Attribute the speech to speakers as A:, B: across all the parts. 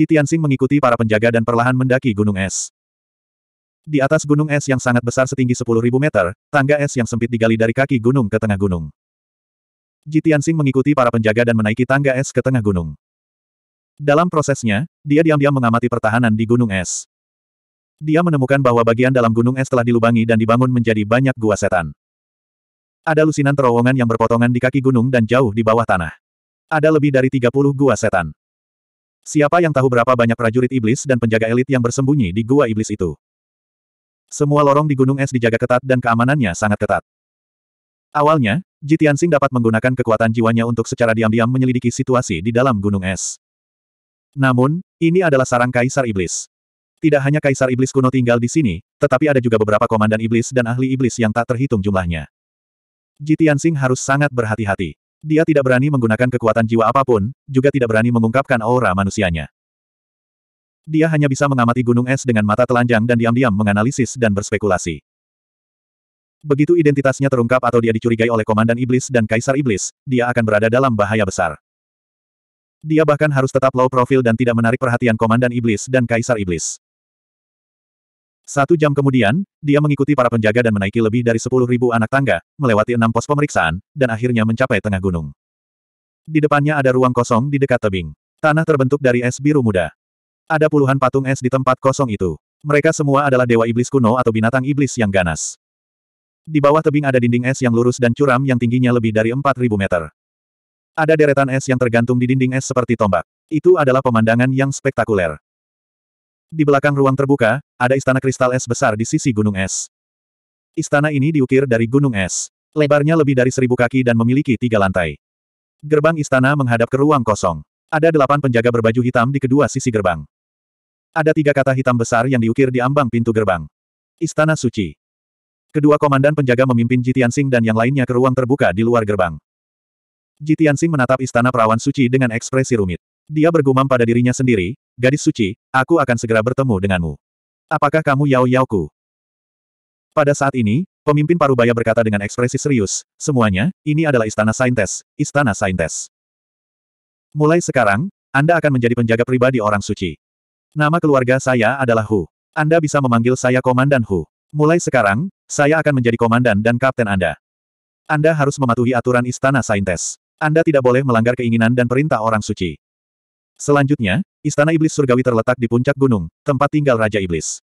A: Ji Tianxing mengikuti para penjaga dan perlahan mendaki gunung es. Di atas gunung es yang sangat besar setinggi 10.000 meter, tangga es yang sempit digali dari kaki gunung ke tengah gunung. Ji Tianxing mengikuti para penjaga dan menaiki tangga es ke tengah gunung. Dalam prosesnya, dia diam-diam mengamati pertahanan di gunung es. Dia menemukan bahwa bagian dalam gunung es telah dilubangi dan dibangun menjadi banyak gua setan. Ada lusinan terowongan yang berpotongan di kaki gunung dan jauh di bawah tanah. Ada lebih dari 30 gua setan. Siapa yang tahu berapa banyak prajurit iblis dan penjaga elit yang bersembunyi di gua iblis itu? Semua lorong di gunung es dijaga ketat dan keamanannya sangat ketat. Awalnya, Jitiansing dapat menggunakan kekuatan jiwanya untuk secara diam-diam menyelidiki situasi di dalam gunung es. Namun, ini adalah sarang kaisar iblis. Tidak hanya kaisar iblis kuno tinggal di sini, tetapi ada juga beberapa komandan iblis dan ahli iblis yang tak terhitung jumlahnya. Jitiansing harus sangat berhati-hati. Dia tidak berani menggunakan kekuatan jiwa apapun, juga tidak berani mengungkapkan aura manusianya. Dia hanya bisa mengamati gunung es dengan mata telanjang dan diam-diam menganalisis dan berspekulasi. Begitu identitasnya terungkap atau dia dicurigai oleh Komandan Iblis dan Kaisar Iblis, dia akan berada dalam bahaya besar. Dia bahkan harus tetap low profil dan tidak menarik perhatian Komandan Iblis dan Kaisar Iblis. Satu jam kemudian, dia mengikuti para penjaga dan menaiki lebih dari sepuluh ribu anak tangga, melewati enam pos pemeriksaan, dan akhirnya mencapai tengah gunung. Di depannya ada ruang kosong di dekat tebing. Tanah terbentuk dari es biru muda. Ada puluhan patung es di tempat kosong itu. Mereka semua adalah dewa iblis kuno atau binatang iblis yang ganas. Di bawah tebing ada dinding es yang lurus dan curam yang tingginya lebih dari 4.000 meter. Ada deretan es yang tergantung di dinding es seperti tombak. Itu adalah pemandangan yang spektakuler. Di belakang ruang terbuka, ada istana kristal es besar di sisi gunung es. Istana ini diukir dari gunung es. Lebarnya lebih dari seribu kaki dan memiliki tiga lantai. Gerbang istana menghadap ke ruang kosong. Ada delapan penjaga berbaju hitam di kedua sisi gerbang. Ada tiga kata hitam besar yang diukir di ambang pintu gerbang. Istana Suci. Kedua komandan penjaga memimpin Jitian Sing dan yang lainnya ke ruang terbuka di luar gerbang. Jitian Sing menatap istana perawan suci dengan ekspresi rumit. Dia bergumam pada dirinya sendiri, gadis suci, aku akan segera bertemu denganmu. Apakah kamu Yao Yaoku? Pada saat ini, pemimpin Parubaya berkata dengan ekspresi serius, semuanya, ini adalah istana saintes, istana saintes. Mulai sekarang, Anda akan menjadi penjaga pribadi orang suci. Nama keluarga saya adalah Hu. Anda bisa memanggil saya Komandan Hu. Mulai sekarang, saya akan menjadi komandan dan kapten Anda. Anda harus mematuhi aturan istana saintes. Anda tidak boleh melanggar keinginan dan perintah orang suci. Selanjutnya, Istana Iblis Surgawi terletak di puncak gunung, tempat tinggal Raja Iblis.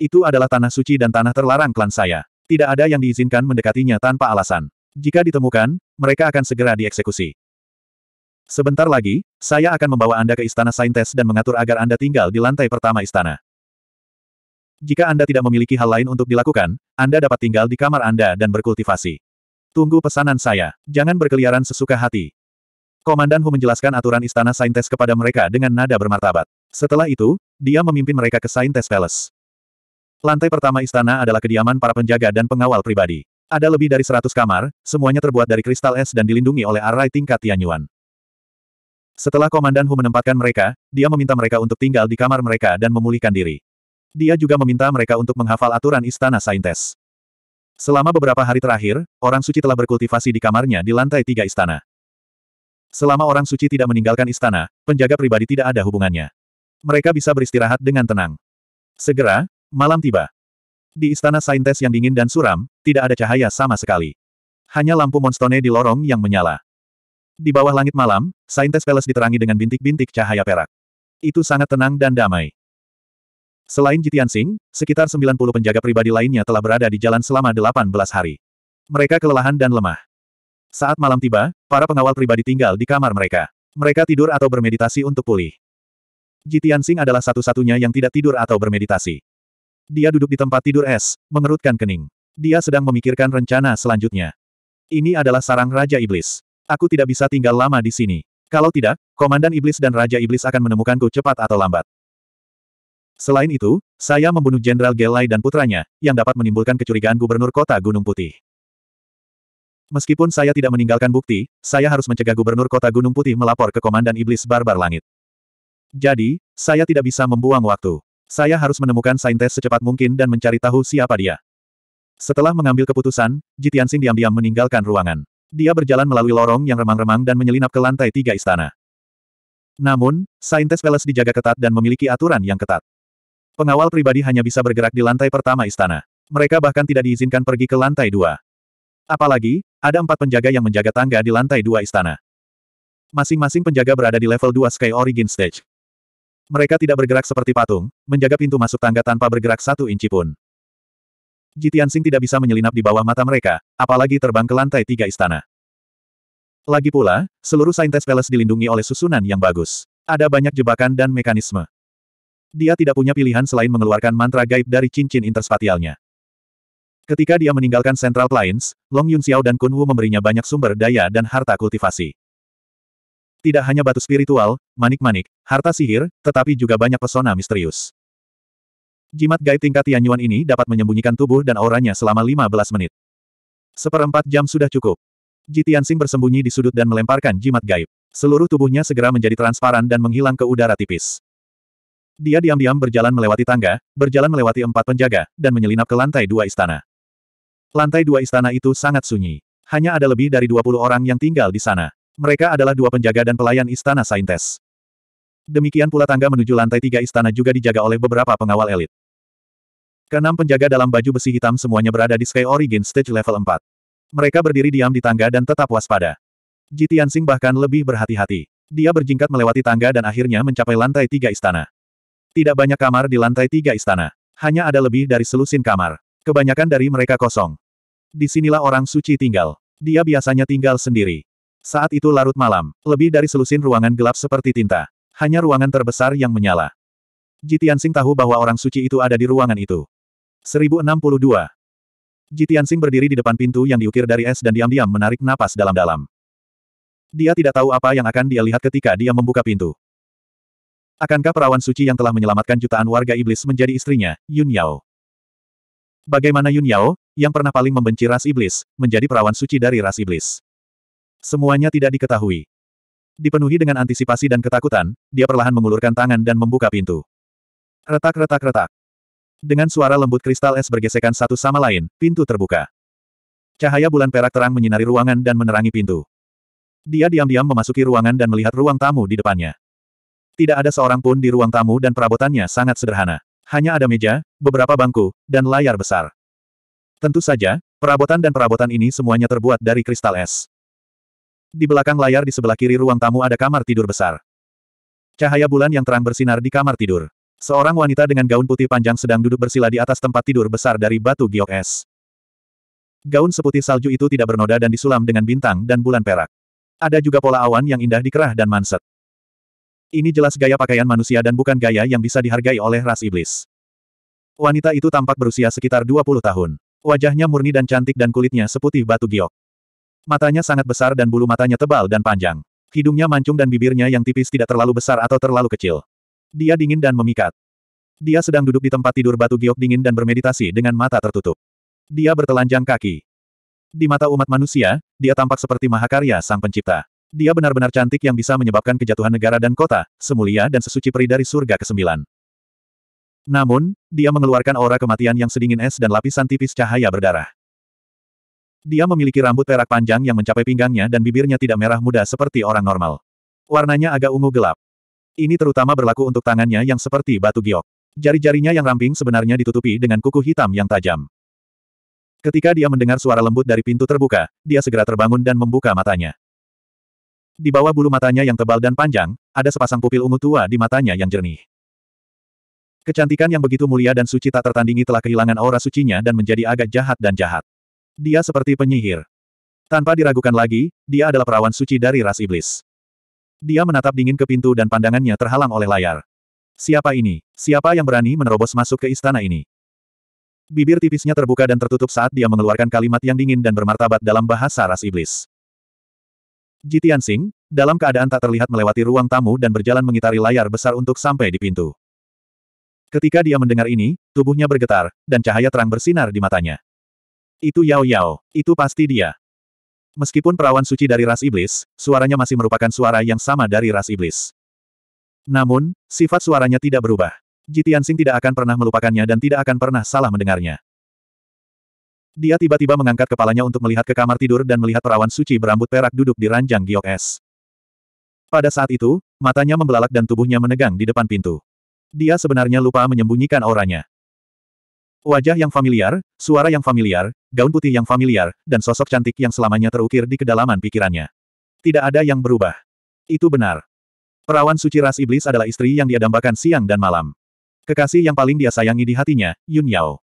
A: Itu adalah tanah suci dan tanah terlarang klan saya. Tidak ada yang diizinkan mendekatinya tanpa alasan. Jika ditemukan, mereka akan segera dieksekusi. Sebentar lagi, saya akan membawa Anda ke Istana Saintes dan mengatur agar Anda tinggal di lantai pertama istana. Jika Anda tidak memiliki hal lain untuk dilakukan, Anda dapat tinggal di kamar Anda dan berkultivasi. Tunggu pesanan saya. Jangan berkeliaran sesuka hati. Komandan Hu menjelaskan aturan Istana Saintes kepada mereka dengan nada bermartabat. Setelah itu, dia memimpin mereka ke Saintes Palace. Lantai pertama istana adalah kediaman para penjaga dan pengawal pribadi. Ada lebih dari 100 kamar, semuanya terbuat dari kristal es dan dilindungi oleh arai tingkat Tianyuan. Setelah Komandan Hu menempatkan mereka, dia meminta mereka untuk tinggal di kamar mereka dan memulihkan diri. Dia juga meminta mereka untuk menghafal aturan Istana Saintes. Selama beberapa hari terakhir, orang suci telah berkultivasi di kamarnya di lantai tiga istana. Selama orang suci tidak meninggalkan istana, penjaga pribadi tidak ada hubungannya. Mereka bisa beristirahat dengan tenang. Segera, malam tiba. Di istana Saintes yang dingin dan suram, tidak ada cahaya sama sekali. Hanya lampu monstone di lorong yang menyala. Di bawah langit malam, Saintes Palace diterangi dengan bintik-bintik cahaya perak. Itu sangat tenang dan damai. Selain Jitian Singh, sekitar 90 penjaga pribadi lainnya telah berada di jalan selama 18 hari. Mereka kelelahan dan lemah. Saat malam tiba, para pengawal pribadi tinggal di kamar mereka. Mereka tidur atau bermeditasi untuk pulih. Jitian Sing adalah satu-satunya yang tidak tidur atau bermeditasi. Dia duduk di tempat tidur es, mengerutkan kening. Dia sedang memikirkan rencana selanjutnya. Ini adalah sarang Raja Iblis. Aku tidak bisa tinggal lama di sini. Kalau tidak, Komandan Iblis dan Raja Iblis akan menemukanku cepat atau lambat. Selain itu, saya membunuh Jenderal Gelai dan putranya, yang dapat menimbulkan kecurigaan Gubernur Kota Gunung Putih. Meskipun saya tidak meninggalkan bukti, saya harus mencegah Gubernur Kota Gunung Putih melapor ke Komandan Iblis Barbar Langit. Jadi, saya tidak bisa membuang waktu. Saya harus menemukan saintes secepat mungkin dan mencari tahu siapa dia. Setelah mengambil keputusan, Jitiansing diam-diam meninggalkan ruangan. Dia berjalan melalui lorong yang remang-remang dan menyelinap ke lantai tiga istana. Namun, Saintes Palace dijaga ketat dan memiliki aturan yang ketat. Pengawal pribadi hanya bisa bergerak di lantai pertama istana. Mereka bahkan tidak diizinkan pergi ke lantai dua. Apalagi, ada empat penjaga yang menjaga tangga di lantai dua istana. Masing-masing penjaga berada di level 2 Sky Origin Stage. Mereka tidak bergerak seperti patung, menjaga pintu masuk tangga tanpa bergerak satu inci pun. Jitian Sing tidak bisa menyelinap di bawah mata mereka, apalagi terbang ke lantai tiga istana. Lagi pula, seluruh Saintes Palace dilindungi oleh susunan yang bagus. Ada banyak jebakan dan mekanisme. Dia tidak punya pilihan selain mengeluarkan mantra gaib dari cincin interspatialnya. Ketika dia meninggalkan Central Plains, Long Yun Xiao dan Kun Wu memberinya banyak sumber daya dan harta kultivasi. Tidak hanya batu spiritual, manik-manik, harta sihir, tetapi juga banyak pesona misterius. Jimat gaib tingkat Tianyuan ini dapat menyembunyikan tubuh dan auranya selama 15 menit. Seperempat jam sudah cukup. Ji Tianxing bersembunyi di sudut dan melemparkan jimat gaib. Seluruh tubuhnya segera menjadi transparan dan menghilang ke udara tipis. Dia diam-diam berjalan melewati tangga, berjalan melewati empat penjaga, dan menyelinap ke lantai dua istana. Lantai dua istana itu sangat sunyi. Hanya ada lebih dari 20 orang yang tinggal di sana. Mereka adalah dua penjaga dan pelayan istana saintes. Demikian pula tangga menuju lantai tiga istana juga dijaga oleh beberapa pengawal elit. Keenam penjaga dalam baju besi hitam semuanya berada di Sky Origin Stage level 4. Mereka berdiri diam di tangga dan tetap waspada. Jitian Sing bahkan lebih berhati-hati. Dia berjingkat melewati tangga dan akhirnya mencapai lantai tiga istana. Tidak banyak kamar di lantai tiga istana. Hanya ada lebih dari selusin kamar. Kebanyakan dari mereka kosong. Disinilah orang suci tinggal. Dia biasanya tinggal sendiri. Saat itu larut malam, lebih dari selusin ruangan gelap seperti tinta. Hanya ruangan terbesar yang menyala. Jitiansing tahu bahwa orang suci itu ada di ruangan itu. 1062. Jitiansing berdiri di depan pintu yang diukir dari es dan diam-diam menarik napas dalam-dalam. Dia tidak tahu apa yang akan dia lihat ketika dia membuka pintu. Akankah perawan suci yang telah menyelamatkan jutaan warga iblis menjadi istrinya, Yun Yao? Bagaimana Yun Yao, yang pernah paling membenci ras iblis, menjadi perawan suci dari ras iblis. Semuanya tidak diketahui. Dipenuhi dengan antisipasi dan ketakutan, dia perlahan mengulurkan tangan dan membuka pintu. Retak-retak-retak. Dengan suara lembut kristal es bergesekan satu sama lain, pintu terbuka. Cahaya bulan perak terang menyinari ruangan dan menerangi pintu. Dia diam-diam memasuki ruangan dan melihat ruang tamu di depannya. Tidak ada seorang pun di ruang tamu dan perabotannya sangat sederhana. Hanya ada meja, beberapa bangku, dan layar besar. Tentu saja, perabotan dan perabotan ini semuanya terbuat dari kristal es. Di belakang layar di sebelah kiri ruang tamu ada kamar tidur besar. Cahaya bulan yang terang bersinar di kamar tidur. Seorang wanita dengan gaun putih panjang sedang duduk bersila di atas tempat tidur besar dari batu giok es. Gaun seputih salju itu tidak bernoda dan disulam dengan bintang dan bulan perak. Ada juga pola awan yang indah di kerah dan manset. Ini jelas gaya pakaian manusia dan bukan gaya yang bisa dihargai oleh ras iblis. Wanita itu tampak berusia sekitar 20 tahun. Wajahnya murni dan cantik dan kulitnya seputih batu giok. Matanya sangat besar dan bulu matanya tebal dan panjang. Hidungnya mancung dan bibirnya yang tipis tidak terlalu besar atau terlalu kecil. Dia dingin dan memikat. Dia sedang duduk di tempat tidur batu giok dingin dan bermeditasi dengan mata tertutup. Dia bertelanjang kaki. Di mata umat manusia, dia tampak seperti mahakarya sang pencipta. Dia benar-benar cantik yang bisa menyebabkan kejatuhan negara dan kota, semulia dan sesuci peri dari surga ke-9. Namun, dia mengeluarkan aura kematian yang sedingin es dan lapisan tipis cahaya berdarah. Dia memiliki rambut perak panjang yang mencapai pinggangnya dan bibirnya tidak merah muda seperti orang normal. Warnanya agak ungu gelap. Ini terutama berlaku untuk tangannya yang seperti batu giok. Jari-jarinya yang ramping sebenarnya ditutupi dengan kuku hitam yang tajam. Ketika dia mendengar suara lembut dari pintu terbuka, dia segera terbangun dan membuka matanya. Di bawah bulu matanya yang tebal dan panjang, ada sepasang pupil ungu tua di matanya yang jernih. Kecantikan yang begitu mulia dan suci tak tertandingi telah kehilangan aura sucinya dan menjadi agak jahat dan jahat. Dia seperti penyihir. Tanpa diragukan lagi, dia adalah perawan suci dari ras iblis. Dia menatap dingin ke pintu dan pandangannya terhalang oleh layar. Siapa ini? Siapa yang berani menerobos masuk ke istana ini? Bibir tipisnya terbuka dan tertutup saat dia mengeluarkan kalimat yang dingin dan bermartabat dalam bahasa ras iblis. Jitian Singh, dalam keadaan tak terlihat melewati ruang tamu dan berjalan mengitari layar besar untuk sampai di pintu. Ketika dia mendengar ini, tubuhnya bergetar, dan cahaya terang bersinar di matanya. Itu Yao Yao, itu pasti dia. Meskipun perawan suci dari ras iblis, suaranya masih merupakan suara yang sama dari ras iblis. Namun, sifat suaranya tidak berubah. Jitian Sing tidak akan pernah melupakannya dan tidak akan pernah salah mendengarnya. Dia tiba-tiba mengangkat kepalanya untuk melihat ke kamar tidur dan melihat perawan suci berambut perak duduk di ranjang giok es. Pada saat itu, matanya membelalak dan tubuhnya menegang di depan pintu. Dia sebenarnya lupa menyembunyikan auranya. Wajah yang familiar, suara yang familiar, gaun putih yang familiar, dan sosok cantik yang selamanya terukir di kedalaman pikirannya. Tidak ada yang berubah. Itu benar. Perawan suci ras iblis adalah istri yang dia dambakan siang dan malam. Kekasih yang paling dia sayangi di hatinya, Yun Yao.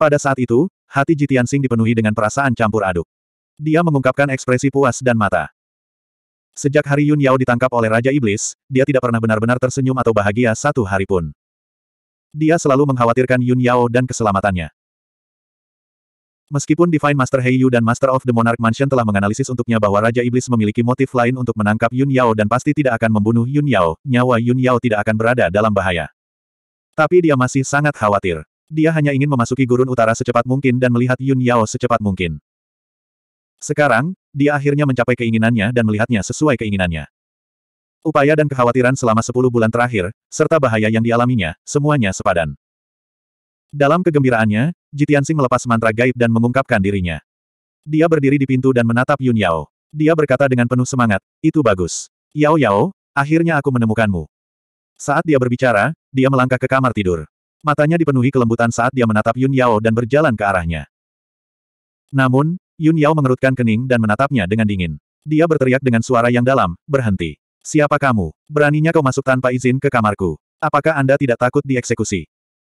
A: Pada saat itu, hati Jitian Sing dipenuhi dengan perasaan campur aduk. Dia mengungkapkan ekspresi puas dan mata. Sejak hari Yun Yao ditangkap oleh Raja Iblis, dia tidak pernah benar-benar tersenyum atau bahagia satu hari pun. Dia selalu mengkhawatirkan Yun Yao dan keselamatannya. Meskipun Divine Master Heiyu dan Master of the Monarch Mansion telah menganalisis untuknya bahwa Raja Iblis memiliki motif lain untuk menangkap Yun Yao dan pasti tidak akan membunuh Yun Yao, nyawa Yun Yao tidak akan berada dalam bahaya. Tapi dia masih sangat khawatir. Dia hanya ingin memasuki gurun utara secepat mungkin dan melihat Yun Yao secepat mungkin. Sekarang, dia akhirnya mencapai keinginannya dan melihatnya sesuai keinginannya. Upaya dan kekhawatiran selama 10 bulan terakhir, serta bahaya yang dialaminya, semuanya sepadan. Dalam kegembiraannya, Jitiansing melepas mantra gaib dan mengungkapkan dirinya. Dia berdiri di pintu dan menatap Yun Yao. Dia berkata dengan penuh semangat, itu bagus. Yao Yao, akhirnya aku menemukanmu. Saat dia berbicara, dia melangkah ke kamar tidur. Matanya dipenuhi kelembutan saat dia menatap Yun Yao dan berjalan ke arahnya. Namun, Yun Yao mengerutkan kening dan menatapnya dengan dingin. Dia berteriak dengan suara yang dalam, berhenti. Siapa kamu? Beraninya kau masuk tanpa izin ke kamarku. Apakah Anda tidak takut dieksekusi?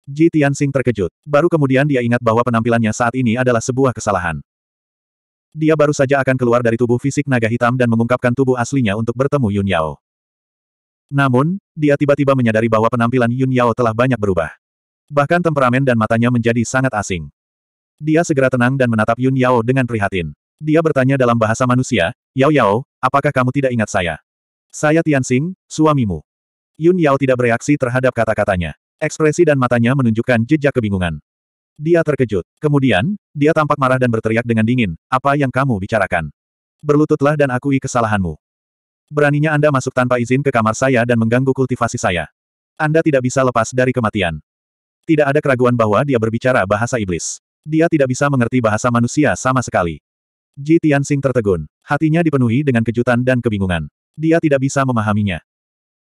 A: Ji Tianxing terkejut. Baru kemudian dia ingat bahwa penampilannya saat ini adalah sebuah kesalahan. Dia baru saja akan keluar dari tubuh fisik naga hitam dan mengungkapkan tubuh aslinya untuk bertemu Yun Yao. Namun, dia tiba-tiba menyadari bahwa penampilan Yun Yao telah banyak berubah. Bahkan temperamen dan matanya menjadi sangat asing. Dia segera tenang dan menatap Yun Yao dengan prihatin. Dia bertanya dalam bahasa manusia, Yao Yao, apakah kamu tidak ingat saya? Saya Tianxing, suamimu. Yun Yao tidak bereaksi terhadap kata-katanya. Ekspresi dan matanya menunjukkan jejak kebingungan. Dia terkejut. Kemudian, dia tampak marah dan berteriak dengan dingin, apa yang kamu bicarakan? Berlututlah dan akui kesalahanmu. Beraninya Anda masuk tanpa izin ke kamar saya dan mengganggu kultivasi saya. Anda tidak bisa lepas dari kematian. Tidak ada keraguan bahwa dia berbicara bahasa iblis. Dia tidak bisa mengerti bahasa manusia sama sekali. Ji Tianxing tertegun. Hatinya dipenuhi dengan kejutan dan kebingungan. Dia tidak bisa memahaminya.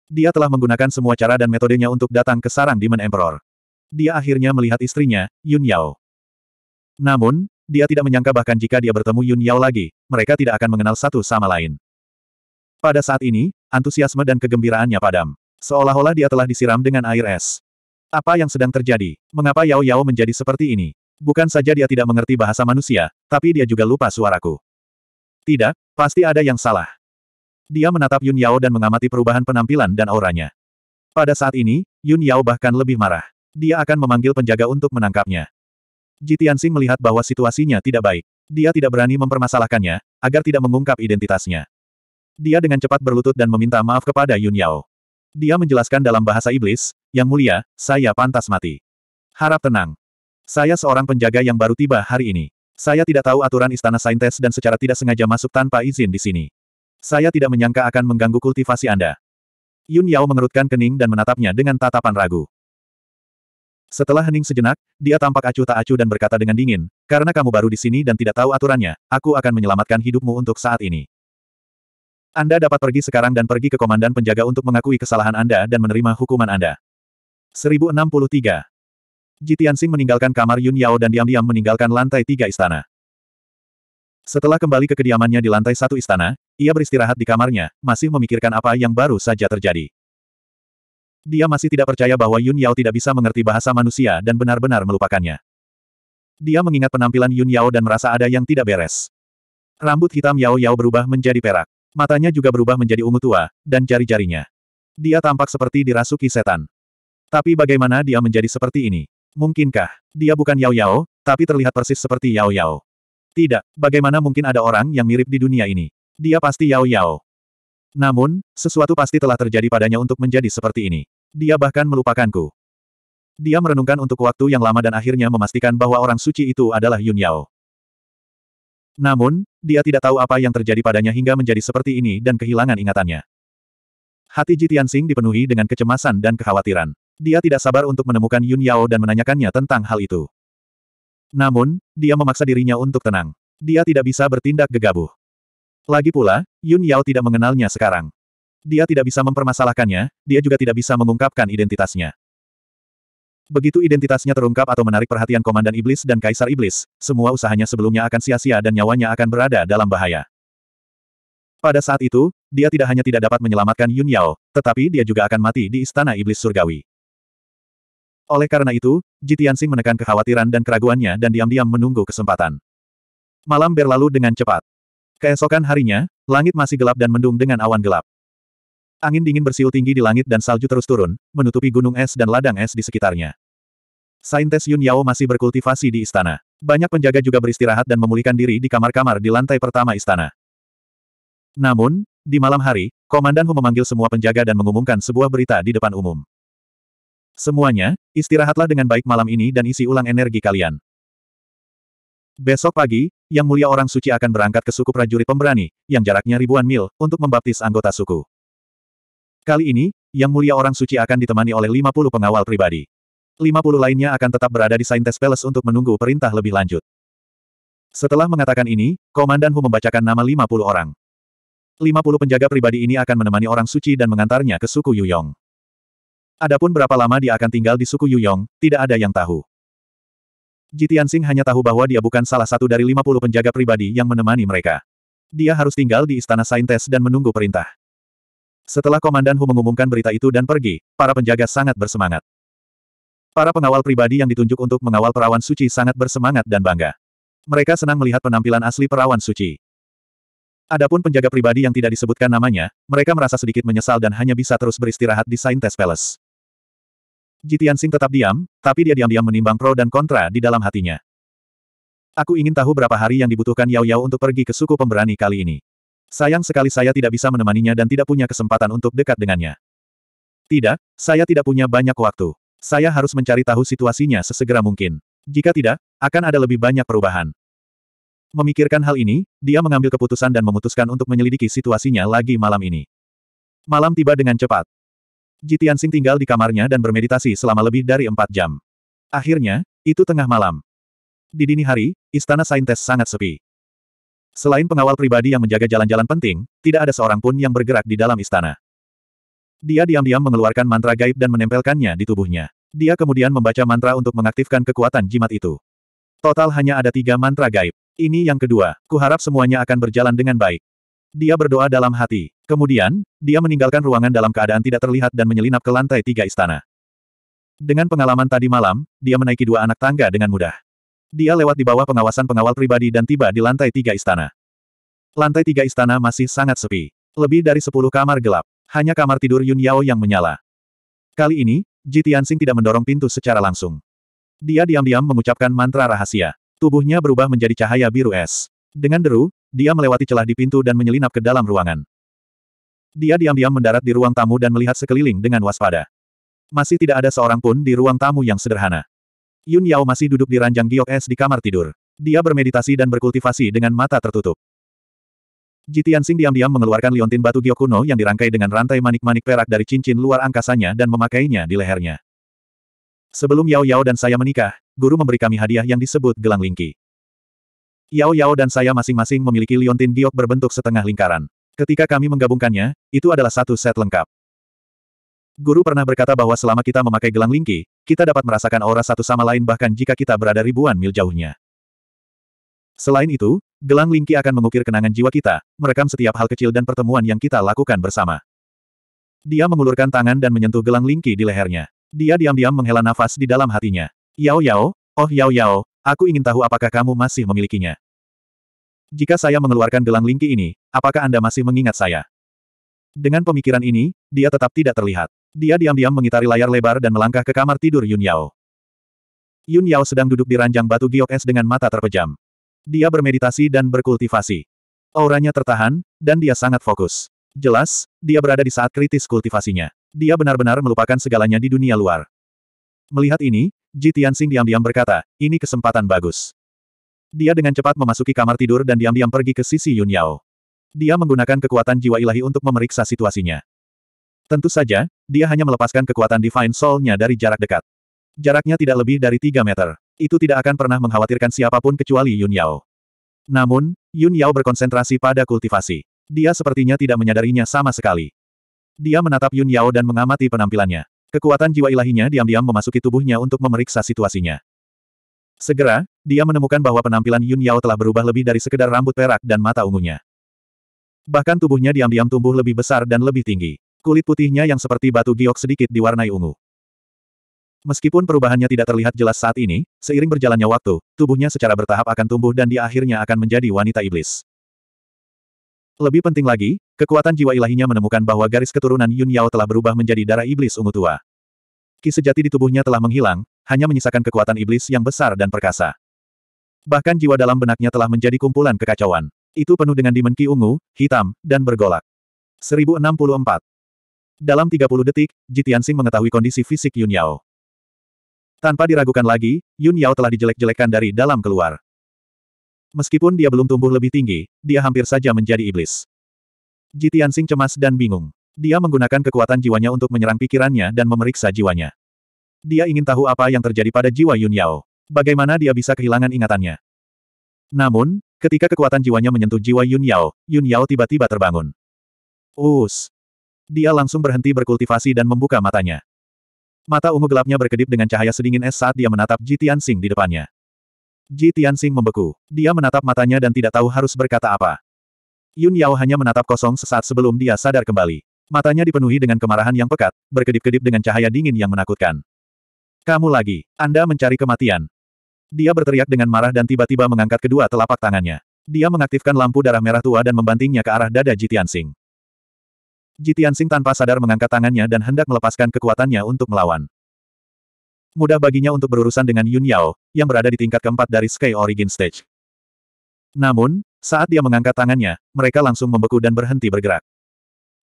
A: Dia telah menggunakan semua cara dan metodenya untuk datang ke sarang Demon Emperor. Dia akhirnya melihat istrinya, Yun Yao. Namun, dia tidak menyangka bahkan jika dia bertemu Yun Yao lagi, mereka tidak akan mengenal satu sama lain. Pada saat ini, antusiasme dan kegembiraannya padam. Seolah-olah dia telah disiram dengan air es. Apa yang sedang terjadi? Mengapa Yao Yao menjadi seperti ini? Bukan saja dia tidak mengerti bahasa manusia, tapi dia juga lupa suaraku. Tidak, pasti ada yang salah. Dia menatap Yun Yao dan mengamati perubahan penampilan dan auranya. Pada saat ini, Yun Yao bahkan lebih marah. Dia akan memanggil penjaga untuk menangkapnya. Jitiansing melihat bahwa situasinya tidak baik. Dia tidak berani mempermasalahkannya, agar tidak mengungkap identitasnya. Dia dengan cepat berlutut dan meminta maaf kepada Yun Yao. Dia menjelaskan dalam bahasa iblis, Yang mulia, saya pantas mati. Harap tenang, saya seorang penjaga yang baru tiba hari ini. Saya tidak tahu aturan Istana Saintes dan secara tidak sengaja masuk tanpa izin di sini. Saya tidak menyangka akan mengganggu kultivasi Anda. Yun Yao mengerutkan kening dan menatapnya dengan tatapan ragu. Setelah hening sejenak, dia tampak acuh tak acuh dan berkata dengan dingin, karena kamu baru di sini dan tidak tahu aturannya, aku akan menyelamatkan hidupmu untuk saat ini. Anda dapat pergi sekarang dan pergi ke komandan penjaga untuk mengakui kesalahan Anda dan menerima hukuman Anda. 1063 Ji Tianxing meninggalkan kamar Yun Yao dan diam-diam meninggalkan lantai tiga istana. Setelah kembali ke kediamannya di lantai satu istana, ia beristirahat di kamarnya, masih memikirkan apa yang baru saja terjadi. Dia masih tidak percaya bahwa Yun Yao tidak bisa mengerti bahasa manusia dan benar-benar melupakannya. Dia mengingat penampilan Yun Yao dan merasa ada yang tidak beres. Rambut hitam Yao Yao berubah menjadi perak. Matanya juga berubah menjadi ungu tua, dan jari-jarinya. Dia tampak seperti dirasuki setan. Tapi bagaimana dia menjadi seperti ini? Mungkinkah? Dia bukan Yao Yao, tapi terlihat persis seperti Yao Yao. Tidak, bagaimana mungkin ada orang yang mirip di dunia ini? Dia pasti Yao Yao. Namun, sesuatu pasti telah terjadi padanya untuk menjadi seperti ini. Dia bahkan melupakanku. Dia merenungkan untuk waktu yang lama dan akhirnya memastikan bahwa orang suci itu adalah Yun Yao. Namun, dia tidak tahu apa yang terjadi padanya hingga menjadi seperti ini dan kehilangan ingatannya. Hati Jitian Sing dipenuhi dengan kecemasan dan kekhawatiran. Dia tidak sabar untuk menemukan Yun Yao dan menanyakannya tentang hal itu. Namun, dia memaksa dirinya untuk tenang. Dia tidak bisa bertindak gegabah. Lagi pula, Yun Yao tidak mengenalnya sekarang. Dia tidak bisa mempermasalahkannya, dia juga tidak bisa mengungkapkan identitasnya. Begitu identitasnya terungkap atau menarik perhatian Komandan Iblis dan Kaisar Iblis, semua usahanya sebelumnya akan sia-sia dan nyawanya akan berada dalam bahaya. Pada saat itu, dia tidak hanya tidak dapat menyelamatkan Yun Yao, tetapi dia juga akan mati di Istana Iblis Surgawi. Oleh karena itu, Jitiansing menekan kekhawatiran dan keraguannya dan diam-diam menunggu kesempatan. Malam berlalu dengan cepat. Keesokan harinya, langit masih gelap dan mendung dengan awan gelap. Angin dingin bersiul tinggi di langit dan salju terus turun, menutupi gunung es dan ladang es di sekitarnya. Saintes Yun Yao masih berkultivasi di istana. Banyak penjaga juga beristirahat dan memulihkan diri di kamar-kamar di lantai pertama istana. Namun, di malam hari, Komandan Hu memanggil semua penjaga dan mengumumkan sebuah berita di depan umum. Semuanya, istirahatlah dengan baik malam ini dan isi ulang energi kalian. Besok pagi, Yang Mulia Orang Suci akan berangkat ke suku prajurit pemberani, yang jaraknya ribuan mil, untuk membaptis anggota suku. Kali ini, Yang Mulia Orang Suci akan ditemani oleh 50 pengawal pribadi. 50 lainnya akan tetap berada di Saintes Palace untuk menunggu perintah lebih lanjut. Setelah mengatakan ini, Komandan Hu membacakan nama 50 orang. 50 penjaga pribadi ini akan menemani orang suci dan mengantarnya ke suku Yuyong. Adapun berapa lama dia akan tinggal di suku Yuyong, tidak ada yang tahu. Ji Tianxing hanya tahu bahwa dia bukan salah satu dari 50 penjaga pribadi yang menemani mereka. Dia harus tinggal di Istana Saintes dan menunggu perintah. Setelah Komandan Hu mengumumkan berita itu dan pergi, para penjaga sangat bersemangat. Para pengawal pribadi yang ditunjuk untuk mengawal perawan suci sangat bersemangat dan bangga. Mereka senang melihat penampilan asli perawan suci. Adapun penjaga pribadi yang tidak disebutkan namanya, mereka merasa sedikit menyesal dan hanya bisa terus beristirahat di Saintes Palace. Jitian Sing tetap diam, tapi dia diam-diam menimbang pro dan kontra di dalam hatinya. Aku ingin tahu berapa hari yang dibutuhkan Yao Yao untuk pergi ke suku pemberani kali ini. Sayang sekali saya tidak bisa menemaninya dan tidak punya kesempatan untuk dekat dengannya. Tidak, saya tidak punya banyak waktu. Saya harus mencari tahu situasinya sesegera mungkin. Jika tidak, akan ada lebih banyak perubahan. Memikirkan hal ini, dia mengambil keputusan dan memutuskan untuk menyelidiki situasinya lagi malam ini. Malam tiba dengan cepat. Jitiansing tinggal di kamarnya dan bermeditasi selama lebih dari empat jam. Akhirnya, itu tengah malam. Di dini hari, istana Saintes sangat sepi. Selain pengawal pribadi yang menjaga jalan-jalan penting, tidak ada seorang pun yang bergerak di dalam istana. Dia diam-diam mengeluarkan mantra gaib dan menempelkannya di tubuhnya. Dia kemudian membaca mantra untuk mengaktifkan kekuatan jimat itu. Total hanya ada tiga mantra gaib. Ini yang kedua, kuharap semuanya akan berjalan dengan baik. Dia berdoa dalam hati. Kemudian, dia meninggalkan ruangan dalam keadaan tidak terlihat dan menyelinap ke lantai tiga istana. Dengan pengalaman tadi malam, dia menaiki dua anak tangga dengan mudah. Dia lewat di bawah pengawasan pengawal pribadi dan tiba di lantai tiga istana. Lantai tiga istana masih sangat sepi. Lebih dari sepuluh kamar gelap. Hanya kamar tidur Yun Yao yang menyala. Kali ini, Ji Tianxing tidak mendorong pintu secara langsung. Dia diam-diam mengucapkan mantra rahasia. Tubuhnya berubah menjadi cahaya biru es. Dengan deru, dia melewati celah di pintu dan menyelinap ke dalam ruangan. Dia diam-diam mendarat di ruang tamu dan melihat sekeliling dengan waspada. Masih tidak ada seorang pun di ruang tamu yang sederhana. Yun Yao masih duduk di ranjang giok es di kamar tidur. Dia bermeditasi dan berkultivasi dengan mata tertutup. Jitian Sing diam-diam mengeluarkan liontin batu giok kuno yang dirangkai dengan rantai manik-manik perak dari cincin luar angkasanya dan memakainya di lehernya. Sebelum Yao Yao dan saya menikah, guru memberi kami hadiah yang disebut gelang lingki. Yao Yao dan saya masing-masing memiliki liontin giok berbentuk setengah lingkaran. Ketika kami menggabungkannya, itu adalah satu set lengkap. Guru pernah berkata bahwa selama kita memakai gelang lingki, kita dapat merasakan aura satu sama lain bahkan jika kita berada ribuan mil jauhnya. Selain itu, gelang lingki akan mengukir kenangan jiwa kita, merekam setiap hal kecil dan pertemuan yang kita lakukan bersama. Dia mengulurkan tangan dan menyentuh gelang lingki di lehernya. Dia diam-diam menghela nafas di dalam hatinya. Yao Yao, oh Yao Yao, Aku ingin tahu apakah kamu masih memilikinya. Jika saya mengeluarkan gelang lingki ini, apakah Anda masih mengingat saya? Dengan pemikiran ini, dia tetap tidak terlihat. Dia diam-diam mengitari layar lebar dan melangkah ke kamar tidur Yun Yao. Yun Yao sedang duduk di ranjang batu giok es dengan mata terpejam. Dia bermeditasi dan berkultivasi. Auranya tertahan, dan dia sangat fokus. Jelas, dia berada di saat kritis kultivasinya. Dia benar-benar melupakan segalanya di dunia luar. Melihat ini, Ji Tianxing diam-diam berkata, ini kesempatan bagus. Dia dengan cepat memasuki kamar tidur dan diam-diam pergi ke sisi Yun Yao. Dia menggunakan kekuatan jiwa ilahi untuk memeriksa situasinya. Tentu saja, dia hanya melepaskan kekuatan Divine Soul-nya dari jarak dekat. Jaraknya tidak lebih dari 3 meter. Itu tidak akan pernah mengkhawatirkan siapapun kecuali Yun Yao. Namun, Yun Yao berkonsentrasi pada kultivasi. Dia sepertinya tidak menyadarinya sama sekali. Dia menatap Yun Yao dan mengamati penampilannya. Kekuatan jiwa ilahinya diam-diam memasuki tubuhnya untuk memeriksa situasinya. Segera, dia menemukan bahwa penampilan Yun Yao telah berubah lebih dari sekedar rambut perak dan mata ungunya. Bahkan tubuhnya diam-diam tumbuh lebih besar dan lebih tinggi. Kulit putihnya yang seperti batu giok sedikit diwarnai ungu. Meskipun perubahannya tidak terlihat jelas saat ini, seiring berjalannya waktu, tubuhnya secara bertahap akan tumbuh dan dia akhirnya akan menjadi wanita iblis. Lebih penting lagi, Kekuatan jiwa ilahinya menemukan bahwa garis keturunan Yun Yao telah berubah menjadi darah iblis ungu tua. Ki sejati di tubuhnya telah menghilang, hanya menyisakan kekuatan iblis yang besar dan perkasa. Bahkan jiwa dalam benaknya telah menjadi kumpulan kekacauan. Itu penuh dengan dimenki ungu, hitam, dan bergolak. 1064. Dalam 30 detik, Jitian Sing mengetahui kondisi fisik Yun Yao. Tanpa diragukan lagi, Yun Yao telah dijelek-jelekan dari dalam keluar. Meskipun dia belum tumbuh lebih tinggi, dia hampir saja menjadi iblis. Ji Tianxing cemas dan bingung. Dia menggunakan kekuatan jiwanya untuk menyerang pikirannya dan memeriksa jiwanya. Dia ingin tahu apa yang terjadi pada jiwa Yun Yao. Bagaimana dia bisa kehilangan ingatannya. Namun, ketika kekuatan jiwanya menyentuh jiwa Yun Yao, Yun Yao tiba-tiba terbangun. Us! Dia langsung berhenti berkultivasi dan membuka matanya. Mata ungu gelapnya berkedip dengan cahaya sedingin es saat dia menatap Ji Tianxing di depannya. Ji Tianxing membeku. Dia menatap matanya dan tidak tahu harus berkata apa. Yun Yao hanya menatap kosong sesaat sebelum dia sadar kembali. Matanya dipenuhi dengan kemarahan yang pekat, berkedip-kedip dengan cahaya dingin yang menakutkan. Kamu lagi, Anda mencari kematian. Dia berteriak dengan marah dan tiba-tiba mengangkat kedua telapak tangannya. Dia mengaktifkan lampu darah merah tua dan membantingnya ke arah dada Jitian Sing. Jitian Sing tanpa sadar mengangkat tangannya dan hendak melepaskan kekuatannya untuk melawan. Mudah baginya untuk berurusan dengan Yun Yao, yang berada di tingkat keempat dari Sky Origin Stage. Namun, saat dia mengangkat tangannya, mereka langsung membeku dan berhenti bergerak.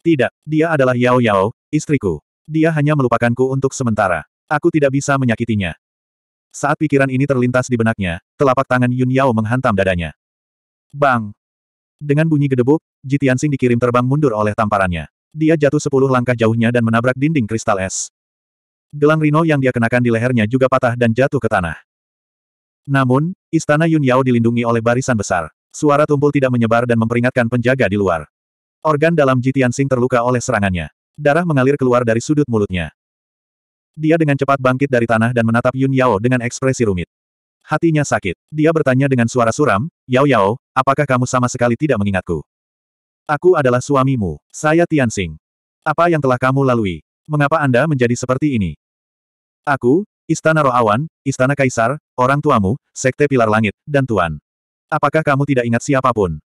A: Tidak, dia adalah Yao Yao, istriku. Dia hanya melupakanku untuk sementara. Aku tidak bisa menyakitinya. Saat pikiran ini terlintas di benaknya, telapak tangan Yun Yao menghantam dadanya. Bang! Dengan bunyi gedebuk, Jitiansing dikirim terbang mundur oleh tamparannya. Dia jatuh sepuluh langkah jauhnya dan menabrak dinding kristal es. Gelang rino yang dia kenakan di lehernya juga patah dan jatuh ke tanah. Namun, istana Yun Yao dilindungi oleh barisan besar. Suara tumpul tidak menyebar dan memperingatkan penjaga di luar. Organ dalam Jitian Sing terluka oleh serangannya. Darah mengalir keluar dari sudut mulutnya. Dia dengan cepat bangkit dari tanah dan menatap Yun Yao dengan ekspresi rumit. Hatinya sakit. Dia bertanya dengan suara suram, Yao Yao, apakah kamu sama sekali tidak mengingatku? Aku adalah suamimu, saya Tian Sing. Apa yang telah kamu lalui? Mengapa Anda menjadi seperti ini? Aku, Istana Roh Awan, Istana Kaisar, orang tuamu, Sekte Pilar Langit, dan Tuan. Apakah kamu tidak ingat siapapun?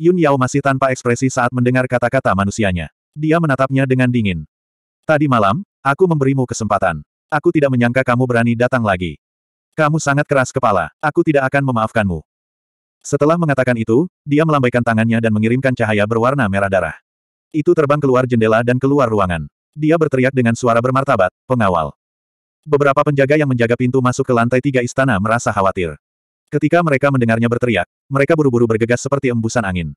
A: Yun Yao masih tanpa ekspresi saat mendengar kata-kata manusianya. Dia menatapnya dengan dingin. Tadi malam, aku memberimu kesempatan. Aku tidak menyangka kamu berani datang lagi. Kamu sangat keras kepala. Aku tidak akan memaafkanmu. Setelah mengatakan itu, dia melambaikan tangannya dan mengirimkan cahaya berwarna merah darah. Itu terbang keluar jendela dan keluar ruangan. Dia berteriak dengan suara bermartabat, pengawal. Beberapa penjaga yang menjaga pintu masuk ke lantai tiga istana merasa khawatir. Ketika mereka mendengarnya berteriak, mereka buru-buru bergegas seperti embusan angin.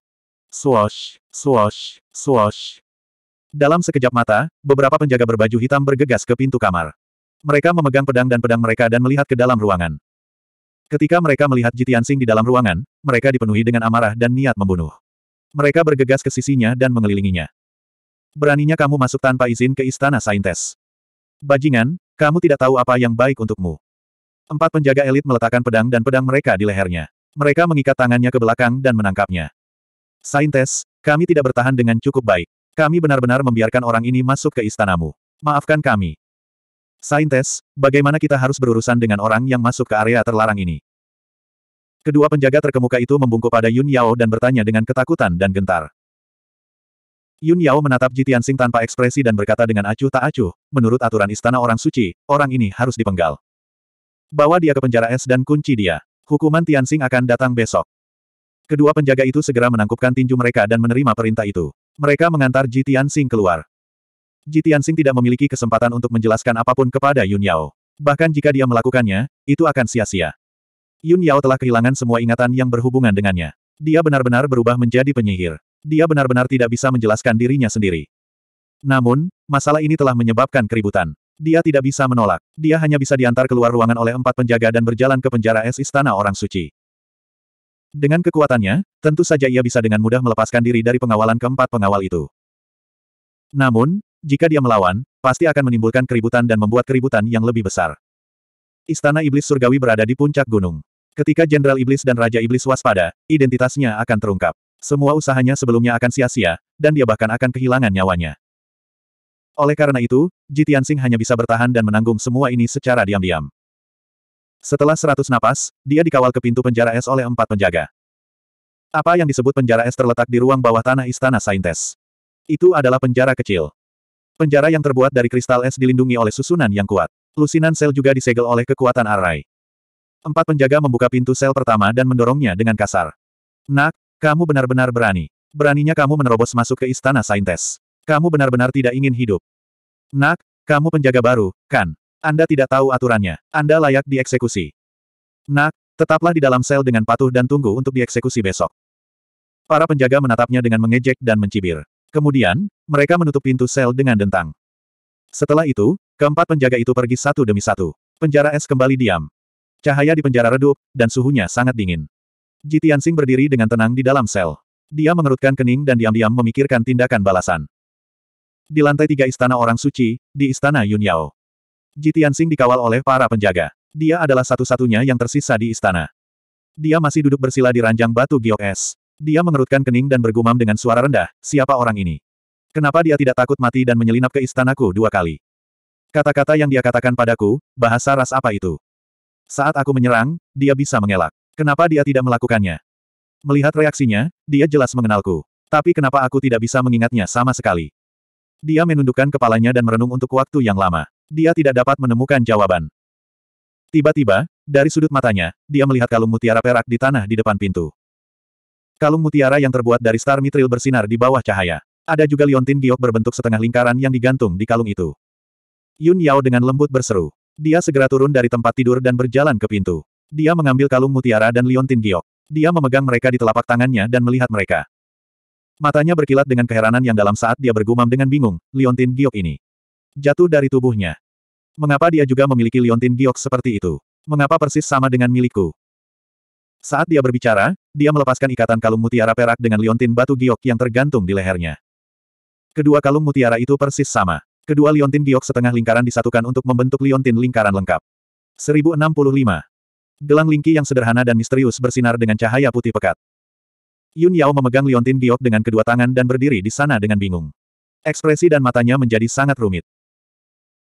A: Swash, swash, swash. Dalam sekejap mata, beberapa penjaga berbaju hitam bergegas ke pintu kamar. Mereka memegang pedang dan pedang mereka dan melihat ke dalam ruangan. Ketika mereka melihat Jitian Sing di dalam ruangan, mereka dipenuhi dengan amarah dan niat membunuh. Mereka bergegas ke sisinya dan mengelilinginya. Beraninya kamu masuk tanpa izin ke istana Saintes. Bajingan, kamu tidak tahu apa yang baik untukmu. Empat penjaga elit meletakkan pedang dan pedang mereka di lehernya. Mereka mengikat tangannya ke belakang dan menangkapnya. Saintes, kami tidak bertahan dengan cukup baik. Kami benar-benar membiarkan orang ini masuk ke istanamu. Maafkan kami. Saintes, bagaimana kita harus berurusan dengan orang yang masuk ke area terlarang ini? Kedua penjaga terkemuka itu membungkuk pada Yun Yao dan bertanya dengan ketakutan dan gentar. Yun Yao menatap Jitian Sing tanpa ekspresi dan berkata dengan acuh tak acuh, menurut aturan istana orang suci, orang ini harus dipenggal. Bawa dia ke penjara es dan kunci dia. Hukuman Tianxing akan datang besok. Kedua penjaga itu segera menangkupkan tinju mereka dan menerima perintah itu. Mereka mengantar Ji Tianxing keluar. Ji Tianxing tidak memiliki kesempatan untuk menjelaskan apapun kepada Yun Yao. Bahkan jika dia melakukannya, itu akan sia-sia. Yun Yao telah kehilangan semua ingatan yang berhubungan dengannya. Dia benar-benar berubah menjadi penyihir. Dia benar-benar tidak bisa menjelaskan dirinya sendiri. Namun, masalah ini telah menyebabkan keributan. Dia tidak bisa menolak. Dia hanya bisa diantar keluar ruangan oleh empat penjaga dan berjalan ke penjara es istana orang suci. Dengan kekuatannya, tentu saja ia bisa dengan mudah melepaskan diri dari pengawalan keempat pengawal itu. Namun, jika dia melawan, pasti akan menimbulkan keributan dan membuat keributan yang lebih besar. Istana Iblis Surgawi berada di puncak gunung. Ketika Jenderal Iblis dan Raja Iblis waspada, identitasnya akan terungkap. Semua usahanya sebelumnya akan sia-sia, dan dia bahkan akan kehilangan nyawanya. Oleh karena itu, Ji Tianxing hanya bisa bertahan dan menanggung semua ini secara diam-diam. Setelah seratus napas, dia dikawal ke pintu penjara es oleh empat penjaga. Apa yang disebut penjara es terletak di ruang bawah tanah Istana Saintes. Itu adalah penjara kecil. Penjara yang terbuat dari kristal es dilindungi oleh susunan yang kuat. Lusinan sel juga disegel oleh kekuatan Arai. Empat penjaga membuka pintu sel pertama dan mendorongnya dengan kasar. Nak, kamu benar-benar berani. Beraninya kamu menerobos masuk ke Istana Saintes. Kamu benar-benar tidak ingin hidup. Nak, kamu penjaga baru, kan? Anda tidak tahu aturannya. Anda layak dieksekusi. Nak, tetaplah di dalam sel dengan patuh dan tunggu untuk dieksekusi besok. Para penjaga menatapnya dengan mengejek dan mencibir. Kemudian, mereka menutup pintu sel dengan dentang. Setelah itu, keempat penjaga itu pergi satu demi satu. Penjara es kembali diam. Cahaya di penjara redup, dan suhunya sangat dingin. Jitian Tianxing berdiri dengan tenang di dalam sel. Dia mengerutkan kening dan diam-diam memikirkan tindakan balasan. Di lantai tiga istana orang suci, di istana Yun Yao. Ji Tianxing dikawal oleh para penjaga. Dia adalah satu-satunya yang tersisa di istana. Dia masih duduk bersila di ranjang batu giok es. Dia mengerutkan kening dan bergumam dengan suara rendah, siapa orang ini? Kenapa dia tidak takut mati dan menyelinap ke istanaku dua kali? Kata-kata yang dia katakan padaku, bahasa ras apa itu? Saat aku menyerang, dia bisa mengelak. Kenapa dia tidak melakukannya? Melihat reaksinya, dia jelas mengenalku. Tapi kenapa aku tidak bisa mengingatnya sama sekali? Dia menundukkan kepalanya dan merenung untuk waktu yang lama. Dia tidak dapat menemukan jawaban. Tiba-tiba, dari sudut matanya, dia melihat kalung mutiara perak di tanah di depan pintu. Kalung mutiara yang terbuat dari star mitril bersinar di bawah cahaya. Ada juga liontin giok berbentuk setengah lingkaran yang digantung di kalung itu. Yun Yao dengan lembut berseru. Dia segera turun dari tempat tidur dan berjalan ke pintu. Dia mengambil kalung mutiara dan liontin giok. Dia memegang mereka di telapak tangannya dan melihat mereka. Matanya berkilat dengan keheranan yang dalam saat dia bergumam dengan bingung, Liontin Giok ini. Jatuh dari tubuhnya. Mengapa dia juga memiliki Liontin Giok seperti itu? Mengapa persis sama dengan milikku? Saat dia berbicara, dia melepaskan ikatan kalung mutiara perak dengan Liontin batu Giok yang tergantung di lehernya. Kedua kalung mutiara itu persis sama. Kedua Liontin Giok setengah lingkaran disatukan untuk membentuk Liontin lingkaran lengkap. 1065. Gelang Lingki yang sederhana dan misterius bersinar dengan cahaya putih pekat. Yun Yao memegang liontin giok dengan kedua tangan dan berdiri di sana dengan bingung. Ekspresi dan matanya menjadi sangat rumit.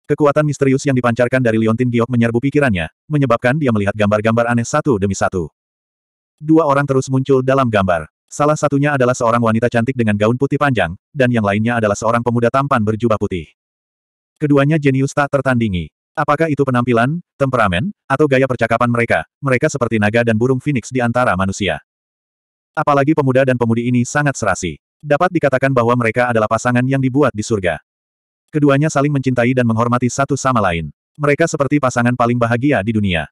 A: Kekuatan misterius yang dipancarkan dari liontin giok menyerbu pikirannya, menyebabkan dia melihat gambar-gambar aneh satu demi satu. Dua orang terus muncul dalam gambar. Salah satunya adalah seorang wanita cantik dengan gaun putih panjang, dan yang lainnya adalah seorang pemuda tampan berjubah putih. Keduanya jenius tak tertandingi. Apakah itu penampilan, temperamen, atau gaya percakapan mereka? Mereka seperti naga dan burung phoenix di antara manusia. Apalagi pemuda dan pemudi ini sangat serasi. Dapat dikatakan bahwa mereka adalah pasangan yang dibuat di surga. Keduanya saling mencintai dan menghormati satu sama lain. Mereka seperti pasangan paling bahagia di dunia.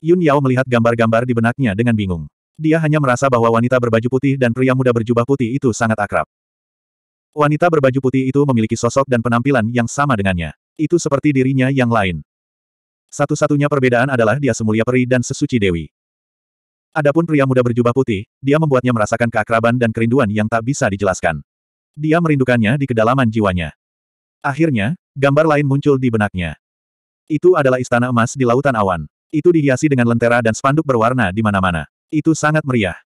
A: Yun Yao melihat gambar-gambar di benaknya dengan bingung. Dia hanya merasa bahwa wanita berbaju putih dan pria muda berjubah putih itu sangat akrab. Wanita berbaju putih itu memiliki sosok dan penampilan yang sama dengannya. Itu seperti dirinya yang lain. Satu-satunya perbedaan adalah dia semulia peri dan sesuci dewi. Adapun pria muda berjubah putih, dia membuatnya merasakan keakraban dan kerinduan yang tak bisa dijelaskan. Dia merindukannya di kedalaman jiwanya. Akhirnya, gambar lain muncul di benaknya. Itu adalah istana emas di lautan awan. Itu dihiasi dengan lentera dan spanduk berwarna di mana-mana. Itu sangat meriah.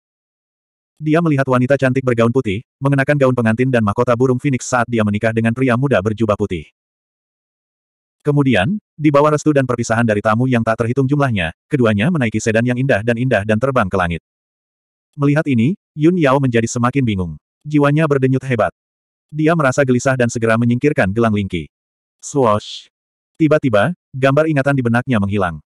A: Dia melihat wanita cantik bergaun putih, mengenakan gaun pengantin dan mahkota burung phoenix saat dia menikah dengan pria muda berjubah putih. Kemudian, di bawah restu dan perpisahan dari tamu yang tak terhitung jumlahnya, keduanya menaiki sedan yang indah dan indah dan terbang ke langit. Melihat ini, Yun Yao menjadi semakin bingung. Jiwanya berdenyut hebat. Dia merasa gelisah dan segera menyingkirkan gelang lingki. Swoosh! Tiba-tiba, gambar ingatan di benaknya menghilang.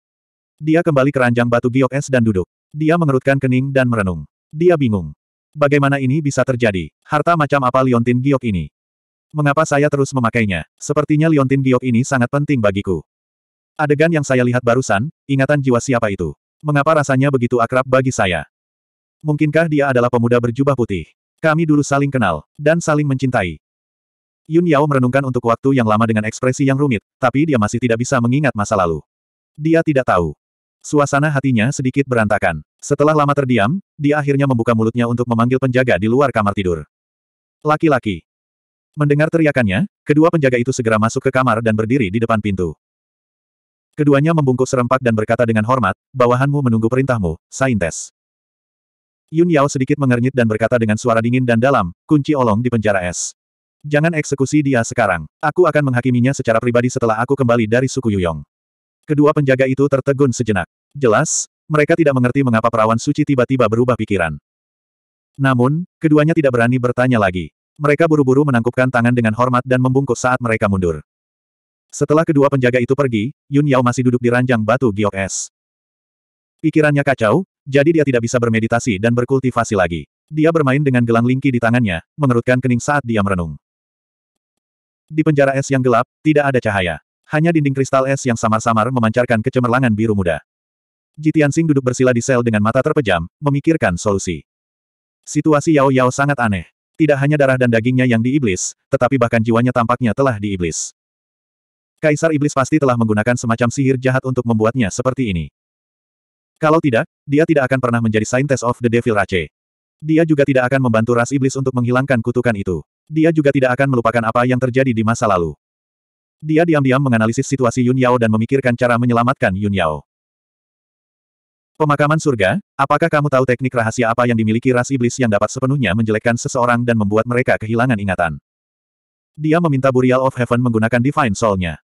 A: Dia kembali ke ranjang batu giok es dan duduk. Dia mengerutkan kening dan merenung. Dia bingung. Bagaimana ini bisa terjadi? Harta macam apa Liontin giok ini? Mengapa saya terus memakainya? Sepertinya liontin giok ini sangat penting bagiku. Adegan yang saya lihat barusan, ingatan jiwa siapa itu? Mengapa rasanya begitu akrab bagi saya? Mungkinkah dia adalah pemuda berjubah putih? Kami dulu saling kenal, dan saling mencintai. Yun Yao merenungkan untuk waktu yang lama dengan ekspresi yang rumit, tapi dia masih tidak bisa mengingat masa lalu. Dia tidak tahu. Suasana hatinya sedikit berantakan. Setelah lama terdiam, dia akhirnya membuka mulutnya untuk memanggil penjaga di luar kamar tidur. Laki-laki. Mendengar teriakannya, kedua penjaga itu segera masuk ke kamar dan berdiri di depan pintu. Keduanya membungkuk serempak dan berkata dengan hormat, bawahanmu menunggu perintahmu, Saintes. Yun Yao sedikit mengernyit dan berkata dengan suara dingin dan dalam, kunci olong di penjara es. Jangan eksekusi dia sekarang. Aku akan menghakiminya secara pribadi setelah aku kembali dari suku Yuyong. Kedua penjaga itu tertegun sejenak. Jelas, mereka tidak mengerti mengapa perawan suci tiba-tiba berubah pikiran. Namun, keduanya tidak berani bertanya lagi. Mereka buru-buru menangkupkan tangan dengan hormat dan membungkuk saat mereka mundur. Setelah kedua penjaga itu pergi, Yun Yao masih duduk di ranjang batu giok es. Pikirannya kacau, jadi dia tidak bisa bermeditasi dan berkultivasi lagi. Dia bermain dengan gelang lingki di tangannya, mengerutkan kening saat dia merenung. Di penjara es yang gelap, tidak ada cahaya. Hanya dinding kristal es yang samar-samar memancarkan kecemerlangan biru muda. Jitian Sing duduk bersila di sel dengan mata terpejam, memikirkan solusi. Situasi Yao Yao sangat aneh. Tidak hanya darah dan dagingnya yang diiblis, tetapi bahkan jiwanya tampaknya telah diiblis. Kaisar Iblis pasti telah menggunakan semacam sihir jahat untuk membuatnya seperti ini. Kalau tidak, dia tidak akan pernah menjadi Saintess of the Devil Rache. Dia juga tidak akan membantu ras iblis untuk menghilangkan kutukan itu. Dia juga tidak akan melupakan apa yang terjadi di masa lalu. Dia diam-diam menganalisis situasi Yun Yao dan memikirkan cara menyelamatkan Yun Yao. Pemakaman surga, apakah kamu tahu teknik rahasia apa yang dimiliki ras iblis yang dapat sepenuhnya menjelekkan seseorang dan membuat mereka kehilangan ingatan? Dia meminta Burial of Heaven menggunakan Divine Soul-nya.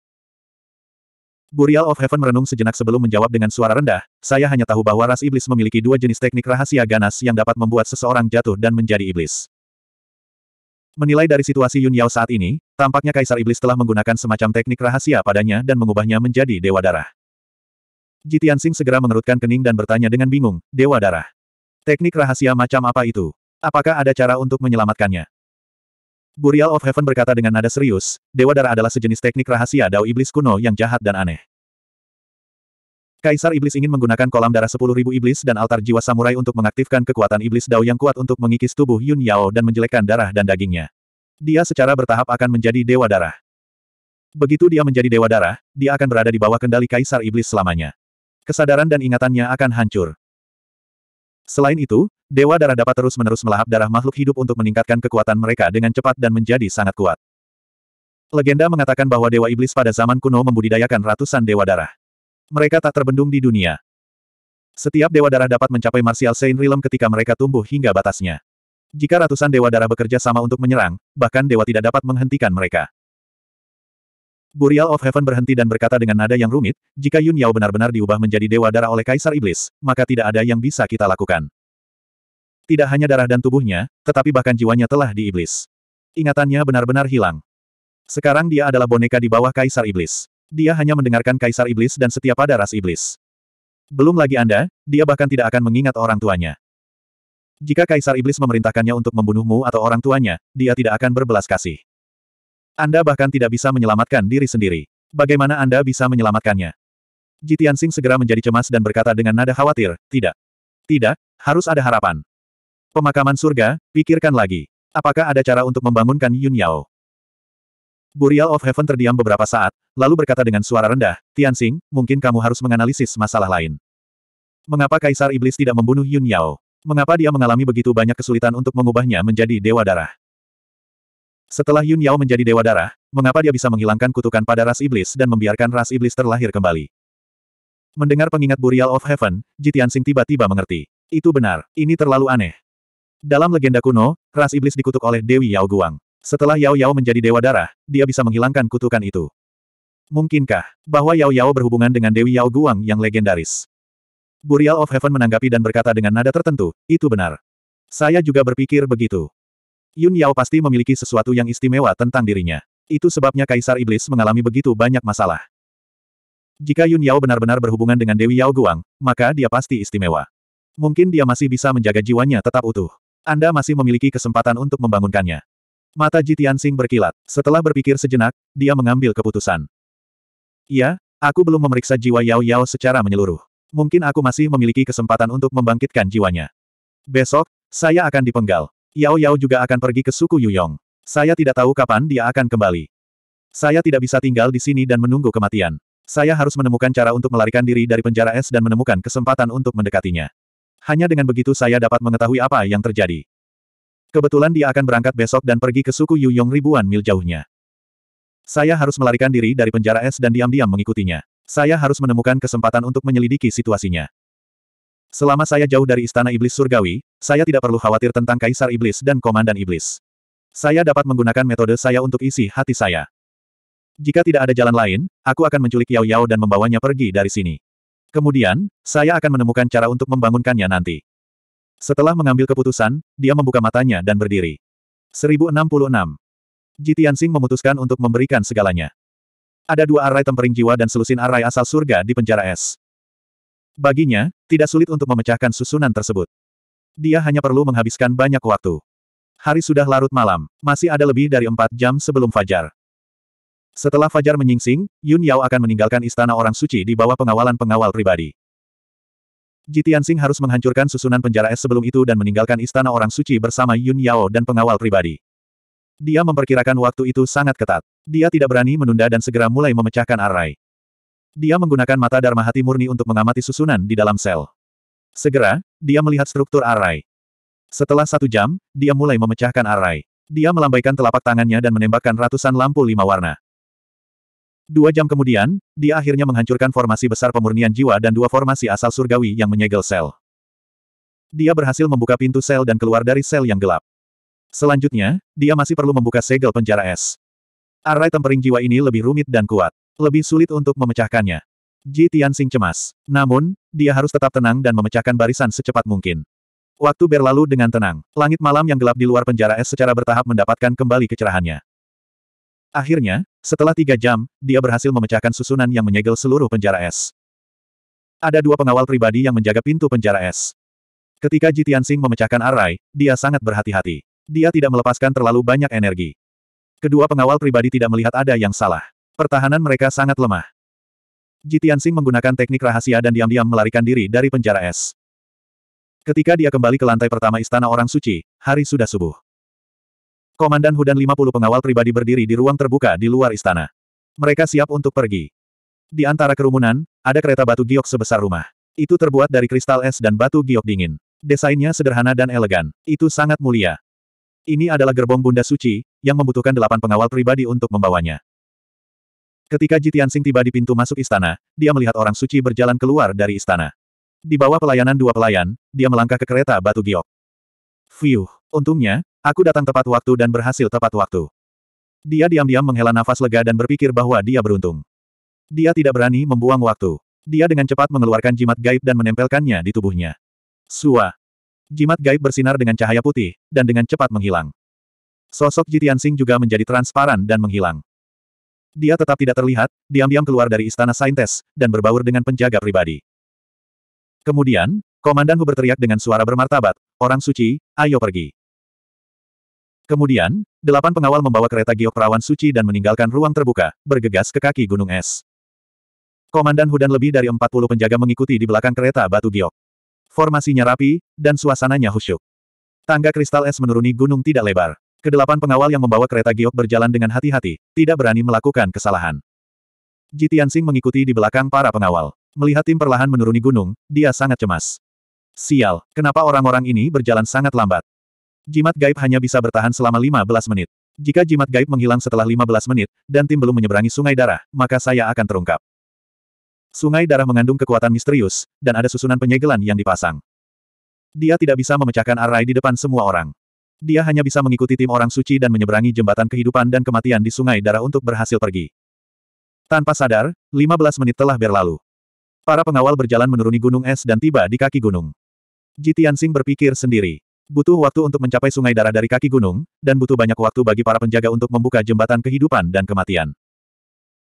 A: Burial of Heaven merenung sejenak sebelum menjawab dengan suara rendah, saya hanya tahu bahwa ras iblis memiliki dua jenis teknik rahasia ganas yang dapat membuat seseorang jatuh dan menjadi iblis. Menilai dari situasi Yun Yao saat ini, tampaknya Kaisar Iblis telah menggunakan semacam teknik rahasia padanya dan mengubahnya menjadi Dewa Darah. Jitian Sing segera mengerutkan kening dan bertanya dengan bingung, Dewa Darah. Teknik rahasia macam apa itu? Apakah ada cara untuk menyelamatkannya? Burial of Heaven berkata dengan nada serius, Dewa Darah adalah sejenis teknik rahasia dao iblis kuno yang jahat dan aneh. Kaisar Iblis ingin menggunakan kolam darah 10.000 iblis dan altar jiwa samurai untuk mengaktifkan kekuatan iblis dao yang kuat untuk mengikis tubuh Yun Yao dan menjelekkan darah dan dagingnya. Dia secara bertahap akan menjadi dewa darah. Begitu dia menjadi dewa darah, dia akan berada di bawah kendali Kaisar Iblis selamanya kesadaran dan ingatannya akan hancur. Selain itu, Dewa Darah dapat terus-menerus melahap darah makhluk hidup untuk meningkatkan kekuatan mereka dengan cepat dan menjadi sangat kuat. Legenda mengatakan bahwa Dewa Iblis pada zaman kuno membudidayakan ratusan Dewa Darah. Mereka tak terbendung di dunia. Setiap Dewa Darah dapat mencapai Martial Saint Realm ketika mereka tumbuh hingga batasnya. Jika ratusan Dewa Darah bekerja sama untuk menyerang, bahkan Dewa tidak dapat menghentikan mereka. Burial of Heaven berhenti dan berkata dengan nada yang rumit, jika Yun Yao benar-benar diubah menjadi dewa darah oleh Kaisar Iblis, maka tidak ada yang bisa kita lakukan. Tidak hanya darah dan tubuhnya, tetapi bahkan jiwanya telah diiblis. Ingatannya benar-benar hilang. Sekarang dia adalah boneka di bawah Kaisar Iblis. Dia hanya mendengarkan Kaisar Iblis dan setia pada ras Iblis. Belum lagi Anda, dia bahkan tidak akan mengingat orang tuanya. Jika Kaisar Iblis memerintahkannya untuk membunuhmu atau orang tuanya, dia tidak akan berbelas kasih. Anda bahkan tidak bisa menyelamatkan diri sendiri. Bagaimana Anda bisa menyelamatkannya? Jitian Tianxing segera menjadi cemas dan berkata dengan nada khawatir, tidak. Tidak, harus ada harapan. Pemakaman surga, pikirkan lagi. Apakah ada cara untuk membangunkan Yun Yao? Burial of Heaven terdiam beberapa saat, lalu berkata dengan suara rendah, Tianxing, mungkin kamu harus menganalisis masalah lain. Mengapa Kaisar Iblis tidak membunuh Yun Yao? Mengapa dia mengalami begitu banyak kesulitan untuk mengubahnya menjadi Dewa Darah? Setelah Yun Yao menjadi dewa darah, mengapa dia bisa menghilangkan kutukan pada ras iblis dan membiarkan ras iblis terlahir kembali? Mendengar pengingat Burial of Heaven, Jitian Sing tiba-tiba mengerti. Itu benar, ini terlalu aneh. Dalam legenda kuno, ras iblis dikutuk oleh Dewi Yao Guang. Setelah Yao Yao menjadi dewa darah, dia bisa menghilangkan kutukan itu. Mungkinkah bahwa Yao Yao berhubungan dengan Dewi Yao Guang yang legendaris? Burial of Heaven menanggapi dan berkata dengan nada tertentu, itu benar. Saya juga berpikir begitu. Yun Yao pasti memiliki sesuatu yang istimewa tentang dirinya. Itu sebabnya Kaisar Iblis mengalami begitu banyak masalah. Jika Yun Yao benar-benar berhubungan dengan Dewi Yao Guang, maka dia pasti istimewa. Mungkin dia masih bisa menjaga jiwanya tetap utuh. Anda masih memiliki kesempatan untuk membangunkannya. Mata Jitian Sing berkilat. Setelah berpikir sejenak, dia mengambil keputusan. Ya, aku belum memeriksa jiwa Yao Yao secara menyeluruh. Mungkin aku masih memiliki kesempatan untuk membangkitkan jiwanya. Besok, saya akan dipenggal. Yao Yao juga akan pergi ke suku Yuyong. Saya tidak tahu kapan dia akan kembali. Saya tidak bisa tinggal di sini dan menunggu kematian. Saya harus menemukan cara untuk melarikan diri dari penjara es dan menemukan kesempatan untuk mendekatinya. Hanya dengan begitu saya dapat mengetahui apa yang terjadi. Kebetulan dia akan berangkat besok dan pergi ke suku Yuyong ribuan mil jauhnya. Saya harus melarikan diri dari penjara es dan diam-diam mengikutinya. Saya harus menemukan kesempatan untuk menyelidiki situasinya. Selama saya jauh dari istana iblis surgawi, saya tidak perlu khawatir tentang kaisar iblis dan komandan iblis. Saya dapat menggunakan metode saya untuk isi hati saya. Jika tidak ada jalan lain, aku akan menculik Yao Yao dan membawanya pergi dari sini. Kemudian, saya akan menemukan cara untuk membangunkannya nanti. Setelah mengambil keputusan, dia membuka matanya dan berdiri. 1066. Jitian Sing memutuskan untuk memberikan segalanya. Ada dua arai tempering jiwa dan selusin arai asal surga di penjara es. Baginya, tidak sulit untuk memecahkan susunan tersebut. Dia hanya perlu menghabiskan banyak waktu. Hari sudah larut malam, masih ada lebih dari empat jam sebelum fajar. Setelah fajar menyingsing, Yun Yao akan meninggalkan istana orang suci di bawah pengawalan pengawal pribadi. Jitiansing harus menghancurkan susunan penjara es sebelum itu dan meninggalkan istana orang suci bersama Yun Yao dan pengawal pribadi. Dia memperkirakan waktu itu sangat ketat. Dia tidak berani menunda dan segera mulai memecahkan arai. Dia menggunakan mata Dharma hati murni untuk mengamati susunan di dalam sel. Segera, dia melihat struktur array. Setelah satu jam, dia mulai memecahkan array. Dia melambaikan telapak tangannya dan menembakkan ratusan lampu lima warna. Dua jam kemudian, dia akhirnya menghancurkan formasi besar pemurnian jiwa dan dua formasi asal surgawi yang menyegel sel. Dia berhasil membuka pintu sel dan keluar dari sel yang gelap. Selanjutnya, dia masih perlu membuka segel penjara es. Array tempering jiwa ini lebih rumit dan kuat. Lebih sulit untuk memecahkannya. Ji Tianxing cemas. Namun, dia harus tetap tenang dan memecahkan barisan secepat mungkin. Waktu berlalu dengan tenang. Langit malam yang gelap di luar penjara es secara bertahap mendapatkan kembali kecerahannya. Akhirnya, setelah tiga jam, dia berhasil memecahkan susunan yang menyegel seluruh penjara es. Ada dua pengawal pribadi yang menjaga pintu penjara es. Ketika Ji Tianxing memecahkan arai, dia sangat berhati-hati. Dia tidak melepaskan terlalu banyak energi. Kedua pengawal pribadi tidak melihat ada yang salah. Pertahanan mereka sangat lemah. Jitiansing menggunakan teknik rahasia dan diam-diam melarikan diri dari penjara es. Ketika dia kembali ke lantai pertama istana orang suci, hari sudah subuh. Komandan Hu 50 pengawal pribadi berdiri di ruang terbuka di luar istana. Mereka siap untuk pergi. Di antara kerumunan, ada kereta batu giok sebesar rumah. Itu terbuat dari kristal es dan batu giok dingin. Desainnya sederhana dan elegan. Itu sangat mulia. Ini adalah gerbong Bunda Suci, yang membutuhkan delapan pengawal pribadi untuk membawanya. Ketika Ji Tianxing tiba di pintu masuk istana, dia melihat orang suci berjalan keluar dari istana. Di bawah pelayanan dua pelayan, dia melangkah ke kereta batu giok. Fiuh, untungnya, aku datang tepat waktu dan berhasil tepat waktu. Dia diam-diam menghela nafas lega dan berpikir bahwa dia beruntung. Dia tidak berani membuang waktu. Dia dengan cepat mengeluarkan jimat gaib dan menempelkannya di tubuhnya. Sua. Jimat gaib bersinar dengan cahaya putih, dan dengan cepat menghilang. Sosok Jitian Sing juga menjadi transparan dan menghilang. Dia tetap tidak terlihat, diam-diam keluar dari istana saintes, dan berbaur dengan penjaga pribadi. Kemudian, Komandan Hu berteriak dengan suara bermartabat, Orang suci, ayo pergi. Kemudian, delapan pengawal membawa kereta giok perawan suci dan meninggalkan ruang terbuka, bergegas ke kaki gunung es. Komandan Hu dan lebih dari 40 penjaga mengikuti di belakang kereta batu giok. Formasinya rapi, dan suasananya khusyuk. Tangga kristal es menuruni gunung tidak lebar. Kedelapan pengawal yang membawa kereta giok berjalan dengan hati-hati, tidak berani melakukan kesalahan. Ji mengikuti di belakang para pengawal. Melihat tim perlahan menuruni gunung, dia sangat cemas. Sial, kenapa orang-orang ini berjalan sangat lambat? Jimat gaib hanya bisa bertahan selama 15 menit. Jika jimat gaib menghilang setelah 15 menit, dan tim belum menyeberangi sungai darah, maka saya akan terungkap. Sungai darah mengandung kekuatan misterius, dan ada susunan penyegelan yang dipasang. Dia tidak bisa memecahkan arai di depan semua orang. Dia hanya bisa mengikuti tim orang suci dan menyeberangi jembatan kehidupan dan kematian di sungai darah untuk berhasil pergi. Tanpa sadar, 15 menit telah berlalu. Para pengawal berjalan menuruni gunung es dan tiba di kaki gunung. Jitian Sing berpikir sendiri. Butuh waktu untuk mencapai sungai darah dari kaki gunung, dan butuh banyak waktu bagi para penjaga untuk membuka jembatan kehidupan dan kematian.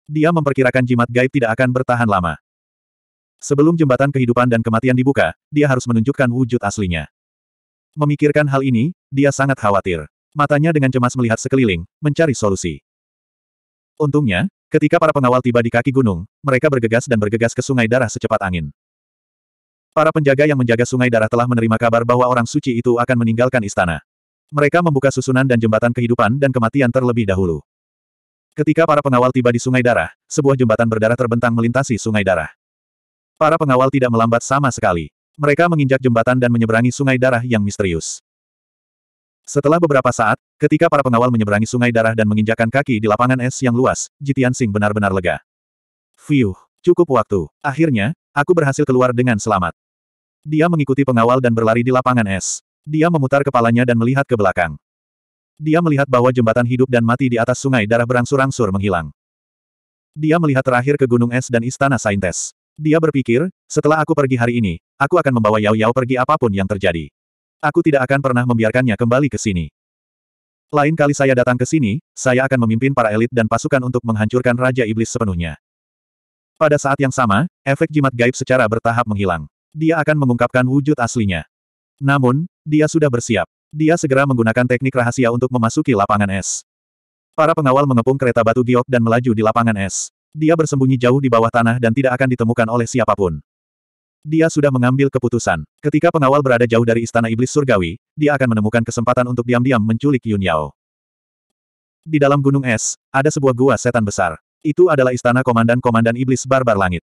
A: Dia memperkirakan jimat gaib tidak akan bertahan lama. Sebelum jembatan kehidupan dan kematian dibuka, dia harus menunjukkan wujud aslinya. Memikirkan hal ini, dia sangat khawatir. Matanya dengan cemas melihat sekeliling, mencari solusi. Untungnya, ketika para pengawal tiba di kaki gunung, mereka bergegas dan bergegas ke sungai darah secepat angin. Para penjaga yang menjaga sungai darah telah menerima kabar bahwa orang suci itu akan meninggalkan istana. Mereka membuka susunan dan jembatan kehidupan dan kematian terlebih dahulu. Ketika para pengawal tiba di sungai darah, sebuah jembatan berdarah terbentang melintasi sungai darah. Para pengawal tidak melambat sama sekali. Mereka menginjak jembatan dan menyeberangi sungai darah yang misterius. Setelah beberapa saat, ketika para pengawal menyeberangi sungai darah dan menginjakan kaki di lapangan es yang luas, Jitian Sing benar-benar lega. Fiuh, cukup waktu. Akhirnya, aku berhasil keluar dengan selamat. Dia mengikuti pengawal dan berlari di lapangan es. Dia memutar kepalanya dan melihat ke belakang. Dia melihat bahwa jembatan hidup dan mati di atas sungai darah berangsur-angsur menghilang. Dia melihat terakhir ke gunung es dan istana Saintes. Dia berpikir, setelah aku pergi hari ini, aku akan membawa Yao Yao pergi apapun yang terjadi. Aku tidak akan pernah membiarkannya kembali ke sini. Lain kali saya datang ke sini, saya akan memimpin para elit dan pasukan untuk menghancurkan Raja Iblis sepenuhnya. Pada saat yang sama, efek jimat gaib secara bertahap menghilang. Dia akan mengungkapkan wujud aslinya. Namun, dia sudah bersiap. Dia segera menggunakan teknik rahasia untuk memasuki lapangan es. Para pengawal mengepung kereta batu giok dan melaju di lapangan es. Dia bersembunyi jauh di bawah tanah dan tidak akan ditemukan oleh siapapun. Dia sudah mengambil keputusan. Ketika pengawal berada jauh dari istana iblis surgawi, dia akan menemukan kesempatan untuk diam-diam menculik Yun Yao. Di dalam gunung es, ada sebuah gua setan besar. Itu adalah istana komandan-komandan iblis barbar langit.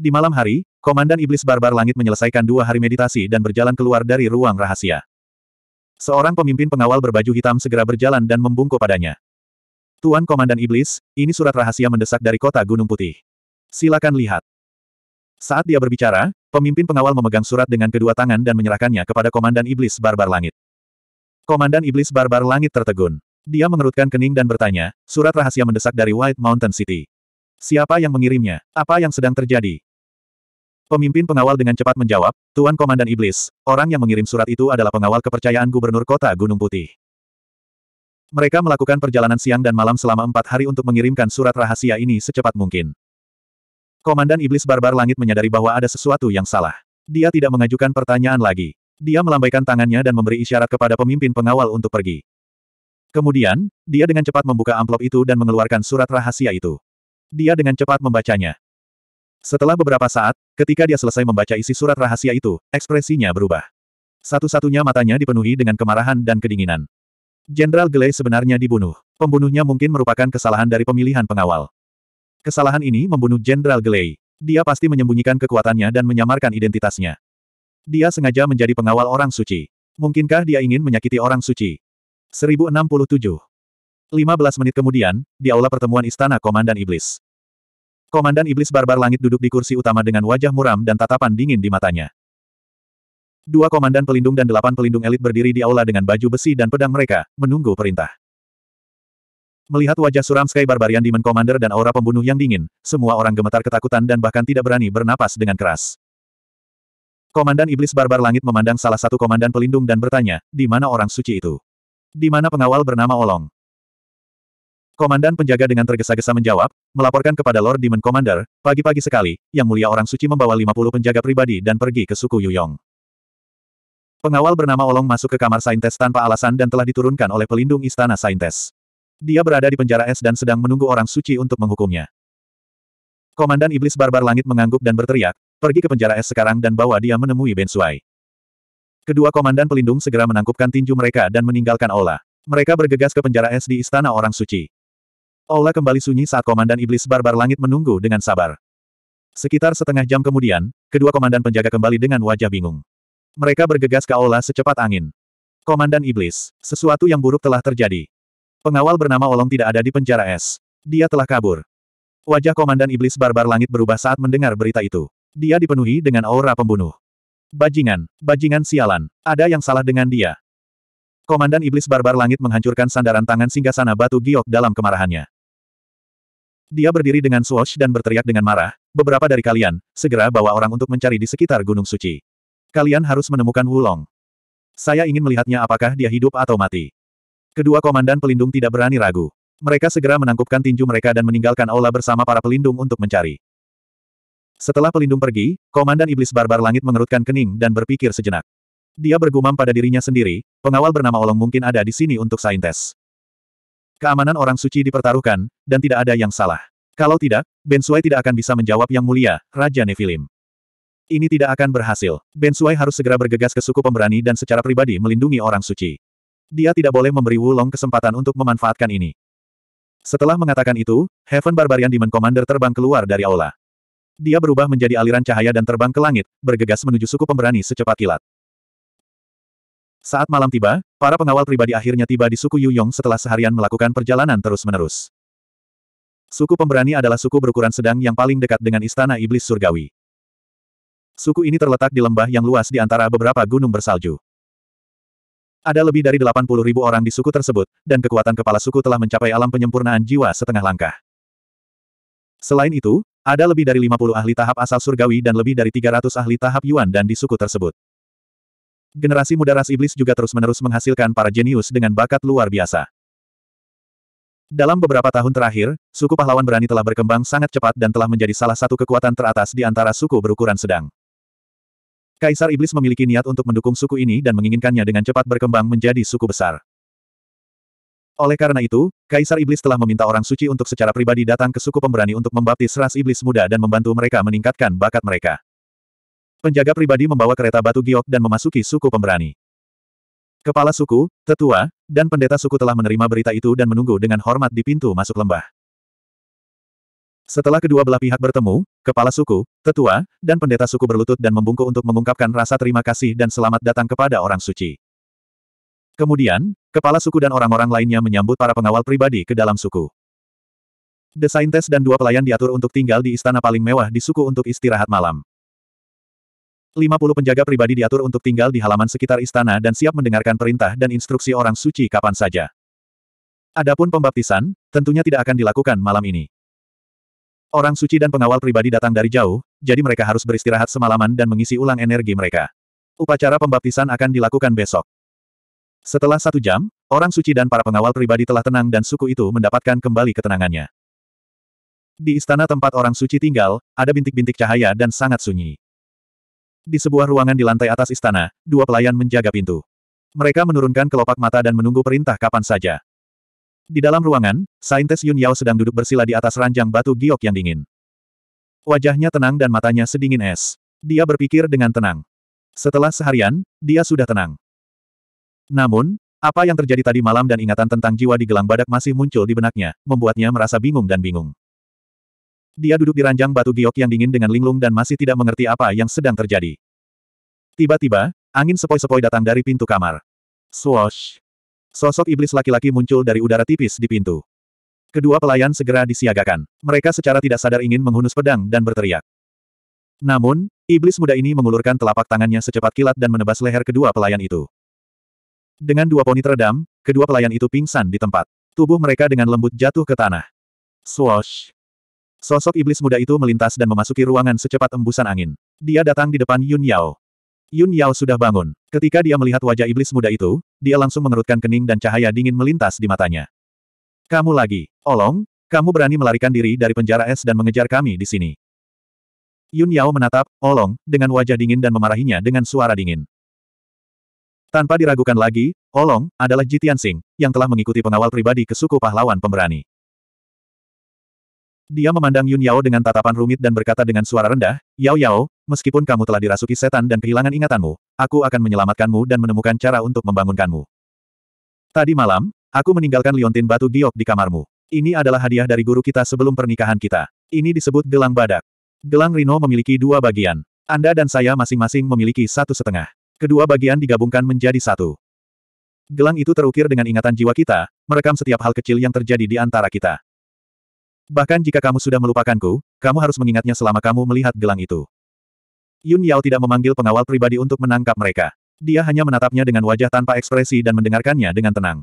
A: Di malam hari, komandan iblis barbar langit menyelesaikan dua hari meditasi dan berjalan keluar dari ruang rahasia. Seorang pemimpin pengawal berbaju hitam segera berjalan dan membungkuk padanya. Tuan Komandan Iblis, ini surat rahasia mendesak dari kota Gunung Putih. Silakan lihat. Saat dia berbicara, pemimpin pengawal memegang surat dengan kedua tangan dan menyerahkannya kepada Komandan Iblis Barbar Langit. Komandan Iblis Barbar Langit tertegun. Dia mengerutkan kening dan bertanya, surat rahasia mendesak dari White Mountain City. Siapa yang mengirimnya? Apa yang sedang terjadi? Pemimpin pengawal dengan cepat menjawab, Tuan Komandan Iblis, orang yang mengirim surat itu adalah pengawal kepercayaan Gubernur Kota Gunung Putih. Mereka melakukan perjalanan siang dan malam selama empat hari untuk mengirimkan surat rahasia ini secepat mungkin. Komandan Iblis Barbar Langit menyadari bahwa ada sesuatu yang salah. Dia tidak mengajukan pertanyaan lagi. Dia melambaikan tangannya dan memberi isyarat kepada pemimpin pengawal untuk pergi. Kemudian, dia dengan cepat membuka amplop itu dan mengeluarkan surat rahasia itu. Dia dengan cepat membacanya. Setelah beberapa saat, ketika dia selesai membaca isi surat rahasia itu, ekspresinya berubah. Satu-satunya matanya dipenuhi dengan kemarahan dan kedinginan. Jenderal Gelei sebenarnya dibunuh. Pembunuhnya mungkin merupakan kesalahan dari pemilihan pengawal. Kesalahan ini membunuh Jenderal Gelei. Dia pasti menyembunyikan kekuatannya dan menyamarkan identitasnya. Dia sengaja menjadi pengawal orang suci. Mungkinkah dia ingin menyakiti orang suci? 1067 15 menit kemudian, di aula pertemuan Istana Komandan Iblis. Komandan Iblis Barbar Langit duduk di kursi utama dengan wajah muram dan tatapan dingin di matanya. Dua komandan pelindung dan delapan pelindung elit berdiri di aula dengan baju besi dan pedang mereka, menunggu perintah. Melihat wajah suram Sky Barbarian Demon Commander dan aura pembunuh yang dingin, semua orang gemetar ketakutan dan bahkan tidak berani bernapas dengan keras. Komandan Iblis Barbar Langit memandang salah satu komandan pelindung dan bertanya, di mana orang suci itu? Di mana pengawal bernama Olong? Komandan penjaga dengan tergesa-gesa menjawab, melaporkan kepada Lord Demon Commander, pagi-pagi sekali, yang mulia orang suci membawa 50 penjaga pribadi dan pergi ke suku Yuyong. Pengawal bernama Olong masuk ke kamar Saintes tanpa alasan dan telah diturunkan oleh pelindung istana Saintes. Dia berada di penjara es dan sedang menunggu orang suci untuk menghukumnya. Komandan Iblis Barbar Langit mengangguk dan berteriak, pergi ke penjara es sekarang dan bawa dia menemui Ben Sui. Kedua komandan pelindung segera menangkupkan tinju mereka dan meninggalkan Ola. Mereka bergegas ke penjara es di istana orang suci. Ola kembali sunyi saat komandan Iblis Barbar Langit menunggu dengan sabar. Sekitar setengah jam kemudian, kedua komandan penjaga kembali dengan wajah bingung. Mereka bergegas ke aula secepat angin. Komandan Iblis, sesuatu yang buruk telah terjadi. Pengawal bernama Olong tidak ada di penjara es. Dia telah kabur. Wajah Komandan Iblis Barbar Langit berubah saat mendengar berita itu. Dia dipenuhi dengan aura pembunuh. Bajingan, bajingan sialan, ada yang salah dengan dia. Komandan Iblis Barbar Langit menghancurkan sandaran tangan singgasana batu giok dalam kemarahannya. Dia berdiri dengan swoosh dan berteriak dengan marah, beberapa dari kalian, segera bawa orang untuk mencari di sekitar Gunung Suci. Kalian harus menemukan Wulong. Saya ingin melihatnya apakah dia hidup atau mati. Kedua komandan pelindung tidak berani ragu. Mereka segera menangkupkan tinju mereka dan meninggalkan aula bersama para pelindung untuk mencari. Setelah pelindung pergi, komandan iblis barbar langit mengerutkan kening dan berpikir sejenak. Dia bergumam pada dirinya sendiri, pengawal bernama Olong mungkin ada di sini untuk saintes. Keamanan orang suci dipertaruhkan, dan tidak ada yang salah. Kalau tidak, Ben Sui tidak akan bisa menjawab yang mulia, Raja Nefilim. Ini tidak akan berhasil. Ben Sui harus segera bergegas ke suku pemberani dan secara pribadi melindungi orang suci. Dia tidak boleh memberi Wulong kesempatan untuk memanfaatkan ini. Setelah mengatakan itu, Heaven Barbarian Demon Commander terbang keluar dari aula. Dia berubah menjadi aliran cahaya dan terbang ke langit, bergegas menuju suku pemberani secepat kilat. Saat malam tiba, para pengawal pribadi akhirnya tiba di suku Yuyong setelah seharian melakukan perjalanan terus-menerus. Suku pemberani adalah suku berukuran sedang yang paling dekat dengan Istana Iblis Surgawi. Suku ini terletak di lembah yang luas di antara beberapa gunung bersalju. Ada lebih dari 80 ribu orang di suku tersebut, dan kekuatan kepala suku telah mencapai alam penyempurnaan jiwa setengah langkah. Selain itu, ada lebih dari 50 ahli tahap asal surgawi dan lebih dari 300 ahli tahap Yuan dan di suku tersebut. Generasi muda ras iblis juga terus-menerus menghasilkan para jenius dengan bakat luar biasa. Dalam beberapa tahun terakhir, suku pahlawan berani telah berkembang sangat cepat dan telah menjadi salah satu kekuatan teratas di antara suku berukuran sedang. Kaisar Iblis memiliki niat untuk mendukung suku ini dan menginginkannya dengan cepat berkembang menjadi suku besar. Oleh karena itu, Kaisar Iblis telah meminta orang suci untuk secara pribadi datang ke suku pemberani untuk membaptis ras iblis muda dan membantu mereka meningkatkan bakat mereka. Penjaga pribadi membawa kereta batu giok dan memasuki suku pemberani. Kepala suku, tetua, dan pendeta suku telah menerima berita itu dan menunggu dengan hormat di pintu masuk lembah. Setelah kedua belah pihak bertemu, kepala suku, tetua, dan pendeta suku berlutut dan membungkuk untuk mengungkapkan rasa terima kasih dan selamat datang kepada orang suci. Kemudian, kepala suku dan orang-orang lainnya menyambut para pengawal pribadi ke dalam suku. Desain tes dan dua pelayan diatur untuk tinggal di istana paling mewah di suku untuk istirahat malam. 50 penjaga pribadi diatur untuk tinggal di halaman sekitar istana dan siap mendengarkan perintah dan instruksi orang suci kapan saja. Adapun pembaptisan, tentunya tidak akan dilakukan malam ini. Orang suci dan pengawal pribadi datang dari jauh, jadi mereka harus beristirahat semalaman dan mengisi ulang energi mereka. Upacara pembaptisan akan dilakukan besok. Setelah satu jam, orang suci dan para pengawal pribadi telah tenang dan suku itu mendapatkan kembali ketenangannya. Di istana tempat orang suci tinggal, ada bintik-bintik cahaya dan sangat sunyi. Di sebuah ruangan di lantai atas istana, dua pelayan menjaga pintu. Mereka menurunkan kelopak mata dan menunggu perintah kapan saja. Di dalam ruangan, saintes Yun Yao sedang duduk bersila di atas ranjang batu giok yang dingin. Wajahnya tenang dan matanya sedingin es. Dia berpikir dengan tenang. Setelah seharian, dia sudah tenang. Namun, apa yang terjadi tadi malam dan ingatan tentang jiwa di gelang badak masih muncul di benaknya, membuatnya merasa bingung dan bingung. Dia duduk di ranjang batu giok yang dingin dengan linglung dan masih tidak mengerti apa yang sedang terjadi. Tiba-tiba, angin sepoi-sepoi datang dari pintu kamar. Swoosh! Sosok iblis laki-laki muncul dari udara tipis di pintu. Kedua pelayan segera disiagakan. Mereka secara tidak sadar ingin menghunus pedang dan berteriak. Namun, iblis muda ini mengulurkan telapak tangannya secepat kilat dan menebas leher kedua pelayan itu. Dengan dua poni teredam, kedua pelayan itu pingsan di tempat. Tubuh mereka dengan lembut jatuh ke tanah. Swoosh! Sosok iblis muda itu melintas dan memasuki ruangan secepat embusan angin. Dia datang di depan Yun Yao. Yun Yao sudah bangun. Ketika dia melihat wajah iblis muda itu, dia langsung mengerutkan kening dan cahaya dingin melintas di matanya. Kamu lagi, Olong, kamu berani melarikan diri dari penjara es dan mengejar kami di sini. Yun Yao menatap, Olong, dengan wajah dingin dan memarahinya dengan suara dingin. Tanpa diragukan lagi, Olong adalah Jitian Sing, yang telah mengikuti pengawal pribadi ke suku pahlawan pemberani. Dia memandang Yun Yao dengan tatapan rumit dan berkata dengan suara rendah, Yao Yao, meskipun kamu telah dirasuki setan dan kehilangan ingatanmu, aku akan menyelamatkanmu dan menemukan cara untuk membangunkanmu. Tadi malam, aku meninggalkan liontin batu giok di kamarmu. Ini adalah hadiah dari guru kita sebelum pernikahan kita. Ini disebut gelang badak. Gelang Rino memiliki dua bagian. Anda dan saya masing-masing memiliki satu setengah. Kedua bagian digabungkan menjadi satu. Gelang itu terukir dengan ingatan jiwa kita, merekam setiap hal kecil yang terjadi di antara kita. Bahkan jika kamu sudah melupakanku, kamu harus mengingatnya selama kamu melihat gelang itu. Yun Yao tidak memanggil pengawal pribadi untuk menangkap mereka. Dia hanya menatapnya dengan wajah tanpa ekspresi dan mendengarkannya dengan tenang.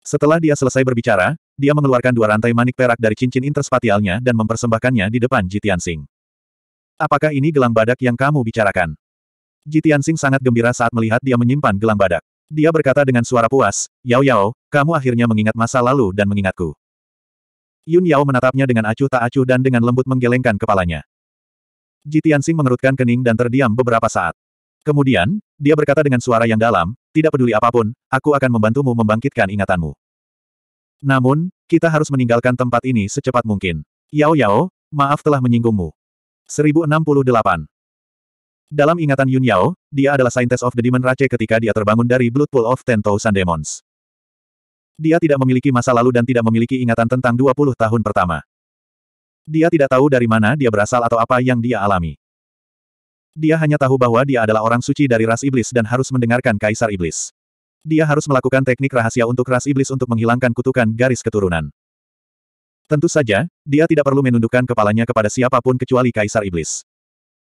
A: Setelah dia selesai berbicara, dia mengeluarkan dua rantai manik perak dari cincin interspatialnya dan mempersembahkannya di depan Jitian Sing. Apakah ini gelang badak yang kamu bicarakan? Jitian Sing sangat gembira saat melihat dia menyimpan gelang badak. Dia berkata dengan suara puas, Yao Yao, kamu akhirnya mengingat masa lalu dan mengingatku. Yun Yao menatapnya dengan acuh tak acuh dan dengan lembut menggelengkan kepalanya. Ji Tianxing mengerutkan kening dan terdiam beberapa saat. Kemudian, dia berkata dengan suara yang dalam, tidak peduli apapun, aku akan membantumu membangkitkan ingatanmu. Namun, kita harus meninggalkan tempat ini secepat mungkin. Yao Yao, maaf telah menyinggungmu. 1068 Dalam ingatan Yun Yao, dia adalah Scientist of the Demon Rache ketika dia terbangun dari Blood Pool of Ten Thousand Demons. Dia tidak memiliki masa lalu dan tidak memiliki ingatan tentang 20 tahun pertama. Dia tidak tahu dari mana dia berasal atau apa yang dia alami. Dia hanya tahu bahwa dia adalah orang suci dari ras iblis dan harus mendengarkan kaisar iblis. Dia harus melakukan teknik rahasia untuk ras iblis untuk menghilangkan kutukan garis keturunan. Tentu saja, dia tidak perlu menundukkan kepalanya kepada siapapun kecuali kaisar iblis.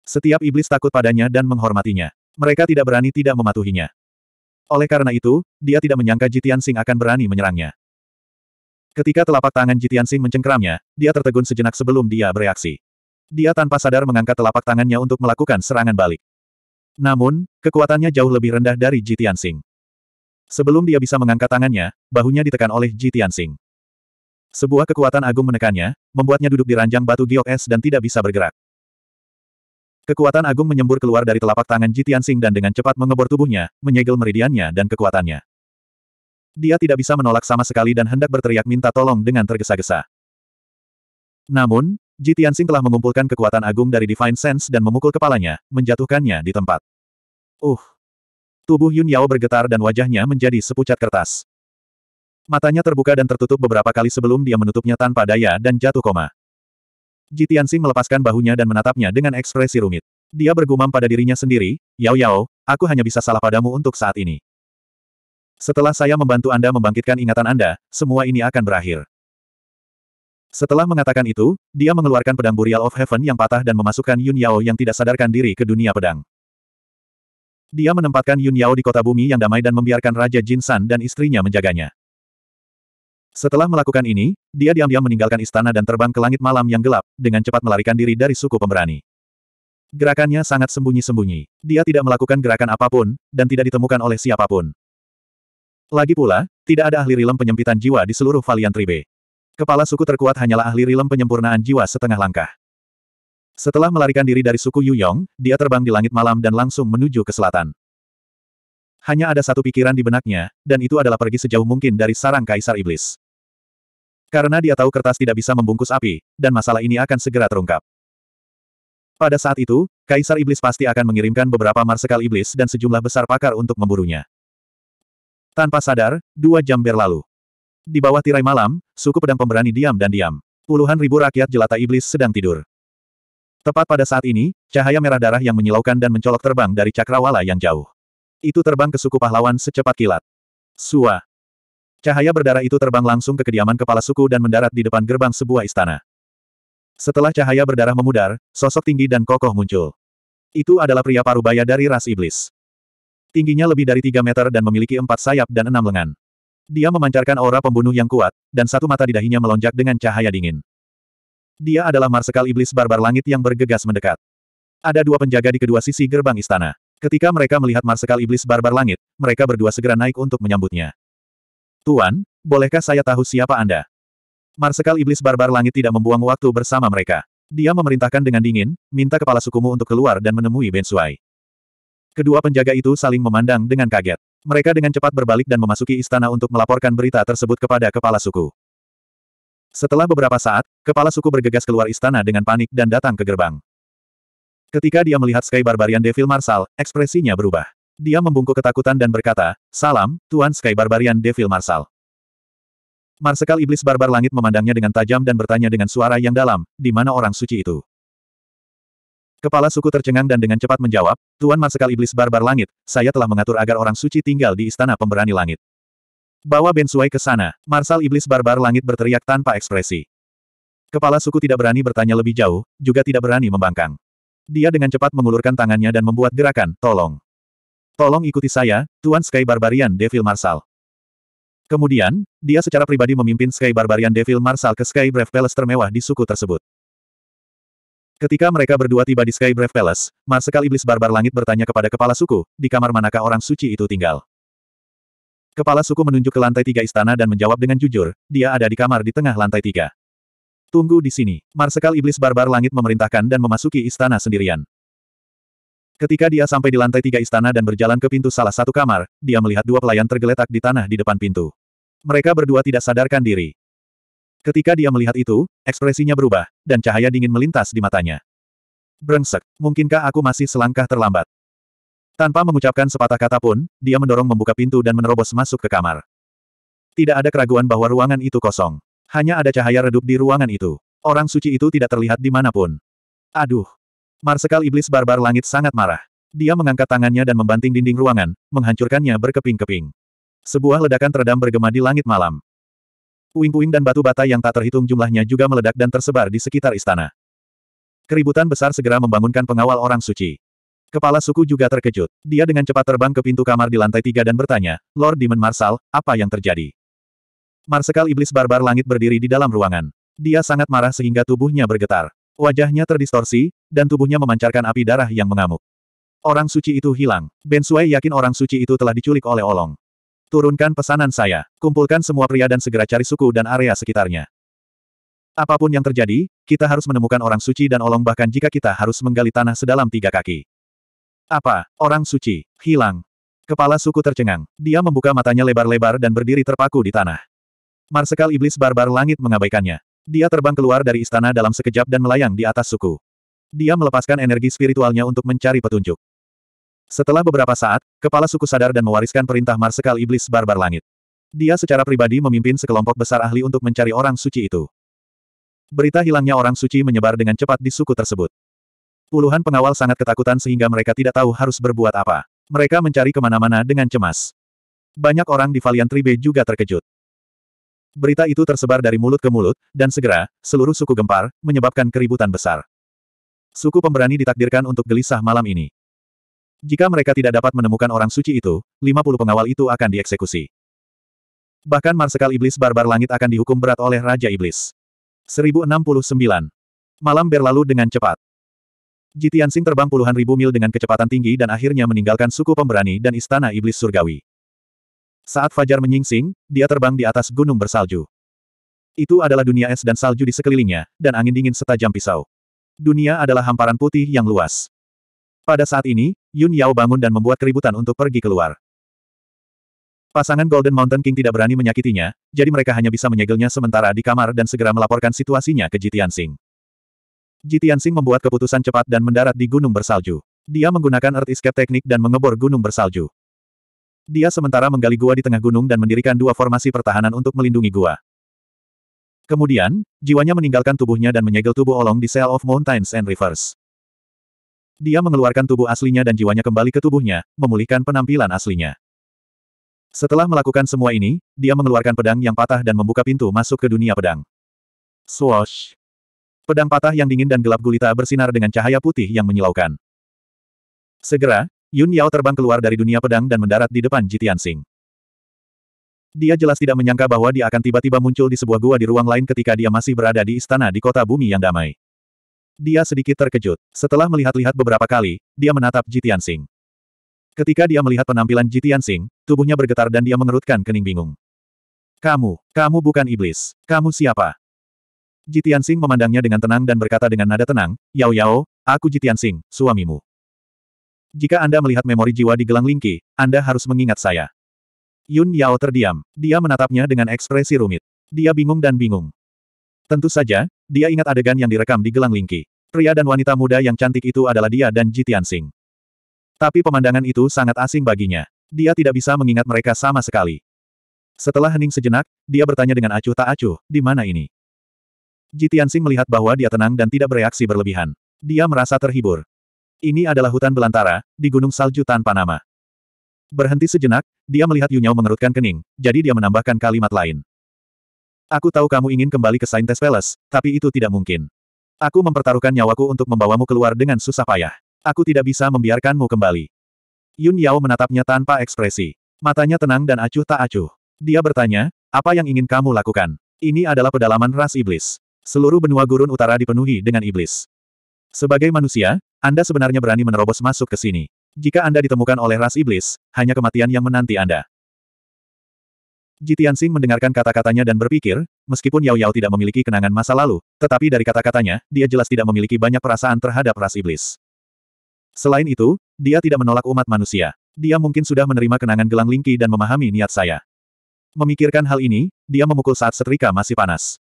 A: Setiap iblis takut padanya dan menghormatinya. Mereka tidak berani tidak mematuhinya. Oleh karena itu, dia tidak menyangka Jitian Sing akan berani menyerangnya. Ketika telapak tangan Jitian Jitiansing mencengkramnya, dia tertegun sejenak sebelum dia bereaksi. Dia tanpa sadar mengangkat telapak tangannya untuk melakukan serangan balik. Namun, kekuatannya jauh lebih rendah dari Jitian Jitiansing. Sebelum dia bisa mengangkat tangannya, bahunya ditekan oleh Jitian Jitiansing. Sebuah kekuatan agung menekannya, membuatnya duduk di ranjang batu giok es dan tidak bisa bergerak. Kekuatan agung menyembur keluar dari telapak tangan Jitian Jitiansing dan dengan cepat mengebor tubuhnya, menyegel meridiannya dan kekuatannya. Dia tidak bisa menolak sama sekali dan hendak berteriak minta tolong dengan tergesa-gesa. Namun, Ji Tianxing telah mengumpulkan kekuatan agung dari Divine Sense dan memukul kepalanya, menjatuhkannya di tempat. Uh! Tubuh Yun Yao bergetar dan wajahnya menjadi sepucat kertas. Matanya terbuka dan tertutup beberapa kali sebelum dia menutupnya tanpa daya dan jatuh koma. Ji Tianxing melepaskan bahunya dan menatapnya dengan ekspresi rumit. Dia bergumam pada dirinya sendiri, Yao Yao, aku hanya bisa salah padamu untuk saat ini. Setelah saya membantu Anda membangkitkan ingatan Anda, semua ini akan berakhir. Setelah mengatakan itu, dia mengeluarkan pedang Burial of Heaven yang patah dan memasukkan Yun Yao yang tidak sadarkan diri ke dunia pedang. Dia menempatkan Yun Yao di kota bumi yang damai dan membiarkan Raja Jin San dan istrinya menjaganya. Setelah melakukan ini, dia diam-diam meninggalkan istana dan terbang ke langit malam yang gelap, dengan cepat melarikan diri dari suku pemberani. Gerakannya sangat sembunyi-sembunyi. Dia tidak melakukan gerakan apapun, dan tidak ditemukan oleh siapapun. Lagi pula, tidak ada ahli rilem penyempitan jiwa di seluruh Valiant Tribe. Kepala suku terkuat hanyalah ahli rilem penyempurnaan jiwa setengah langkah. Setelah melarikan diri dari suku Yu Yong, dia terbang di langit malam dan langsung menuju ke selatan. Hanya ada satu pikiran di benaknya, dan itu adalah pergi sejauh mungkin dari sarang Kaisar Iblis. Karena dia tahu kertas tidak bisa membungkus api, dan masalah ini akan segera terungkap. Pada saat itu, Kaisar Iblis pasti akan mengirimkan beberapa marsekal iblis dan sejumlah besar pakar untuk memburunya. Tanpa sadar, dua jam berlalu. Di bawah tirai malam, suku pedang pemberani diam dan diam. Puluhan ribu rakyat jelata iblis sedang tidur. Tepat pada saat ini, cahaya merah darah yang menyilaukan dan mencolok terbang dari cakrawala yang jauh. Itu terbang ke suku pahlawan secepat kilat. Sua. Cahaya berdarah itu terbang langsung ke kediaman kepala suku dan mendarat di depan gerbang sebuah istana. Setelah cahaya berdarah memudar, sosok tinggi dan kokoh muncul. Itu adalah pria parubaya dari ras iblis. Tingginya lebih dari 3 meter dan memiliki empat sayap dan enam lengan. Dia memancarkan aura pembunuh yang kuat, dan satu mata di dahinya melonjak dengan cahaya dingin. Dia adalah Marsekal Iblis Barbar Langit yang bergegas mendekat. Ada dua penjaga di kedua sisi gerbang istana. Ketika mereka melihat Marsekal Iblis Barbar Langit, mereka berdua segera naik untuk menyambutnya. Tuan, bolehkah saya tahu siapa Anda? Marsekal Iblis Barbar Langit tidak membuang waktu bersama mereka. Dia memerintahkan dengan dingin, minta kepala sukumu untuk keluar dan menemui Bensuai. Kedua penjaga itu saling memandang dengan kaget. Mereka dengan cepat berbalik dan memasuki istana untuk melaporkan berita tersebut kepada kepala suku. Setelah beberapa saat, kepala suku bergegas keluar istana dengan panik dan datang ke gerbang. Ketika dia melihat Sky Barbarian Devil Marshal, ekspresinya berubah. Dia membungkuk ketakutan dan berkata, Salam, Tuan Sky Barbarian Devil Marshal. Marsekal Iblis Barbar Langit memandangnya dengan tajam dan bertanya dengan suara yang dalam, di mana orang suci itu? Kepala suku tercengang dan dengan cepat menjawab, Tuan Marsekal Iblis Barbar Langit, saya telah mengatur agar orang suci tinggal di Istana Pemberani Langit. Bawa Bensuai ke sana, Marsal Iblis Barbar Langit berteriak tanpa ekspresi. Kepala suku tidak berani bertanya lebih jauh, juga tidak berani membangkang. Dia dengan cepat mengulurkan tangannya dan membuat gerakan, tolong. Tolong ikuti saya, Tuan Sky Barbarian Devil Marsal. Kemudian, dia secara pribadi memimpin Sky Barbarian Devil Marsal ke Sky Brave Palace termewah di suku tersebut. Ketika mereka berdua tiba di Sky Brave Palace, Marsekal Iblis Barbar Langit bertanya kepada kepala suku, di kamar manakah orang suci itu tinggal. Kepala suku menunjuk ke lantai tiga istana dan menjawab dengan jujur, dia ada di kamar di tengah lantai tiga. Tunggu di sini, Marsekal Iblis Barbar Langit memerintahkan dan memasuki istana sendirian. Ketika dia sampai di lantai tiga istana dan berjalan ke pintu salah satu kamar, dia melihat dua pelayan tergeletak di tanah di depan pintu. Mereka berdua tidak sadarkan diri. Ketika dia melihat itu, ekspresinya berubah, dan cahaya dingin melintas di matanya. Brengsek, mungkinkah aku masih selangkah terlambat? Tanpa mengucapkan sepatah kata pun, dia mendorong membuka pintu dan menerobos masuk ke kamar. Tidak ada keraguan bahwa ruangan itu kosong. Hanya ada cahaya redup di ruangan itu. Orang suci itu tidak terlihat di dimanapun. Aduh! Marsekal Iblis Barbar Langit sangat marah. Dia mengangkat tangannya dan membanting dinding ruangan, menghancurkannya berkeping-keping. Sebuah ledakan teredam bergema di langit malam. Puing-puing dan batu bata yang tak terhitung jumlahnya juga meledak dan tersebar di sekitar istana. Keributan besar segera membangunkan pengawal orang suci. Kepala suku juga terkejut. Dia dengan cepat terbang ke pintu kamar di lantai tiga dan bertanya, Lord Demon Marsal, apa yang terjadi? Marsekal Iblis Barbar Langit berdiri di dalam ruangan. Dia sangat marah sehingga tubuhnya bergetar. Wajahnya terdistorsi, dan tubuhnya memancarkan api darah yang mengamuk. Orang suci itu hilang. Ben Sui yakin orang suci itu telah diculik oleh Olong. Turunkan pesanan saya. Kumpulkan semua pria dan segera cari suku dan area sekitarnya. Apapun yang terjadi, kita harus menemukan orang suci dan olong bahkan jika kita harus menggali tanah sedalam tiga kaki. Apa? Orang suci. Hilang. Kepala suku tercengang. Dia membuka matanya lebar-lebar dan berdiri terpaku di tanah. Marsekal Iblis Barbar Langit mengabaikannya. Dia terbang keluar dari istana dalam sekejap dan melayang di atas suku. Dia melepaskan energi spiritualnya untuk mencari petunjuk. Setelah beberapa saat, kepala suku sadar dan mewariskan perintah Marsekal Iblis Barbar Langit. Dia secara pribadi memimpin sekelompok besar ahli untuk mencari orang suci itu. Berita hilangnya orang suci menyebar dengan cepat di suku tersebut. Puluhan pengawal sangat ketakutan sehingga mereka tidak tahu harus berbuat apa. Mereka mencari kemana-mana dengan cemas. Banyak orang di Valiant Tribe juga terkejut. Berita itu tersebar dari mulut ke mulut, dan segera, seluruh suku gempar, menyebabkan keributan besar. Suku pemberani ditakdirkan untuk gelisah malam ini. Jika mereka tidak dapat menemukan orang suci itu, 50 pengawal itu akan dieksekusi. Bahkan Marsekal Iblis Barbar Langit akan dihukum berat oleh Raja Iblis. 1069. Malam berlalu dengan cepat. Jitian Sing terbang puluhan ribu mil dengan kecepatan tinggi dan akhirnya meninggalkan suku pemberani dan istana Iblis Surgawi. Saat fajar menyingsing, dia terbang di atas gunung bersalju. Itu adalah dunia es dan salju di sekelilingnya, dan angin dingin setajam pisau. Dunia adalah hamparan putih yang luas. Pada saat ini, Yun Yao bangun dan membuat keributan untuk pergi keluar. Pasangan Golden Mountain King tidak berani menyakitinya, jadi mereka hanya bisa menyegelnya sementara di kamar dan segera melaporkan situasinya ke Jitian Sing. Jitian Sing membuat keputusan cepat dan mendarat di gunung bersalju. Dia menggunakan Earth Escape Teknik dan mengebor gunung bersalju. Dia sementara menggali gua di tengah gunung dan mendirikan dua formasi pertahanan untuk melindungi gua. Kemudian, jiwanya meninggalkan tubuhnya dan menyegel tubuh Olong di Cell of Mountains and Rivers. Dia mengeluarkan tubuh aslinya dan jiwanya kembali ke tubuhnya, memulihkan penampilan aslinya. Setelah melakukan semua ini, dia mengeluarkan pedang yang patah dan membuka pintu masuk ke dunia pedang. Swash! Pedang patah yang dingin dan gelap gulita bersinar dengan cahaya putih yang menyilaukan. Segera, Yun Yao terbang keluar dari dunia pedang dan mendarat di depan Jitian Sing. Dia jelas tidak menyangka bahwa dia akan tiba-tiba muncul di sebuah gua di ruang lain ketika dia masih berada di istana di kota bumi yang damai. Dia sedikit terkejut. Setelah melihat-lihat beberapa kali, dia menatap Jitian Sing. Ketika dia melihat penampilan Jitian Sing, tubuhnya bergetar dan dia mengerutkan kening bingung. Kamu, kamu bukan iblis. Kamu siapa? Jitian Sing memandangnya dengan tenang dan berkata dengan nada tenang, Yao Yao, aku Jitian Sing, suamimu. Jika Anda melihat memori jiwa di gelang Lingqi, Anda harus mengingat saya. Yun Yao terdiam. Dia menatapnya dengan ekspresi rumit. Dia bingung dan bingung. Tentu saja, dia ingat adegan yang direkam di gelang lingki. Pria dan wanita muda yang cantik itu adalah dia dan Jitian Tianxing. Tapi pemandangan itu sangat asing baginya. Dia tidak bisa mengingat mereka sama sekali. Setelah hening sejenak, dia bertanya dengan acuh tak acuh, di mana ini? Jitian Tianxing melihat bahwa dia tenang dan tidak bereaksi berlebihan. Dia merasa terhibur. Ini adalah hutan belantara, di gunung salju tanpa nama. Berhenti sejenak, dia melihat Yunyao mengerutkan kening, jadi dia menambahkan kalimat lain. Aku tahu kamu ingin kembali ke Saintes Palace, tapi itu tidak mungkin. Aku mempertaruhkan nyawaku untuk membawamu keluar dengan susah payah. Aku tidak bisa membiarkanmu kembali. Yun Yao menatapnya tanpa ekspresi. Matanya tenang dan acuh tak acuh. Dia bertanya, apa yang ingin kamu lakukan? Ini adalah pedalaman ras iblis. Seluruh benua gurun utara dipenuhi dengan iblis. Sebagai manusia, Anda sebenarnya berani menerobos masuk ke sini. Jika Anda ditemukan oleh ras iblis, hanya kematian yang menanti Anda. Jitian Sing mendengarkan kata-katanya dan berpikir, meskipun Yao Yao tidak memiliki kenangan masa lalu, tetapi dari kata-katanya, dia jelas tidak memiliki banyak perasaan terhadap ras iblis. Selain itu, dia tidak menolak umat manusia. Dia mungkin sudah menerima kenangan gelang lingki dan memahami niat saya. Memikirkan hal ini, dia memukul saat setrika masih panas.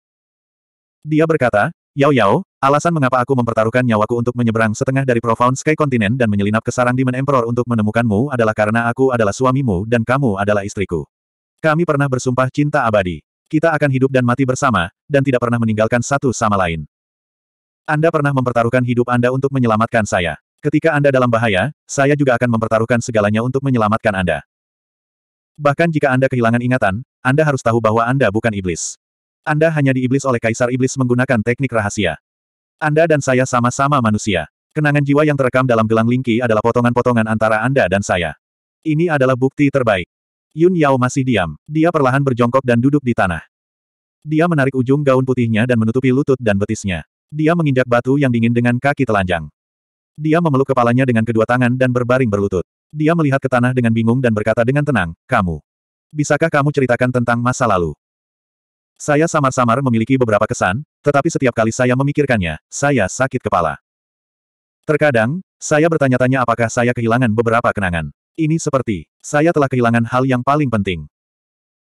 A: Dia berkata, Yao Yao, alasan mengapa aku mempertaruhkan nyawaku untuk menyeberang setengah dari Profound Sky Continent dan menyelinap ke sarang Demon Emperor untuk menemukanmu adalah karena aku adalah suamimu dan kamu adalah istriku. Kami pernah bersumpah cinta abadi. Kita akan hidup dan mati bersama, dan tidak pernah meninggalkan satu sama lain. Anda pernah mempertaruhkan hidup Anda untuk menyelamatkan saya. Ketika Anda dalam bahaya, saya juga akan mempertaruhkan segalanya untuk menyelamatkan Anda. Bahkan jika Anda kehilangan ingatan, Anda harus tahu bahwa Anda bukan iblis. Anda hanya diiblis oleh Kaisar Iblis menggunakan teknik rahasia. Anda dan saya sama-sama manusia. Kenangan jiwa yang terekam dalam gelang lingki adalah potongan-potongan antara Anda dan saya. Ini adalah bukti terbaik. Yun Yao masih diam. Dia perlahan berjongkok dan duduk di tanah. Dia menarik ujung gaun putihnya dan menutupi lutut dan betisnya. Dia menginjak batu yang dingin dengan kaki telanjang. Dia memeluk kepalanya dengan kedua tangan dan berbaring berlutut. Dia melihat ke tanah dengan bingung dan berkata dengan tenang, kamu. Bisakah kamu ceritakan tentang masa lalu? Saya samar-samar memiliki beberapa kesan, tetapi setiap kali saya memikirkannya, saya sakit kepala. Terkadang, saya bertanya-tanya apakah saya kehilangan beberapa kenangan. Ini seperti, saya telah kehilangan hal yang paling penting.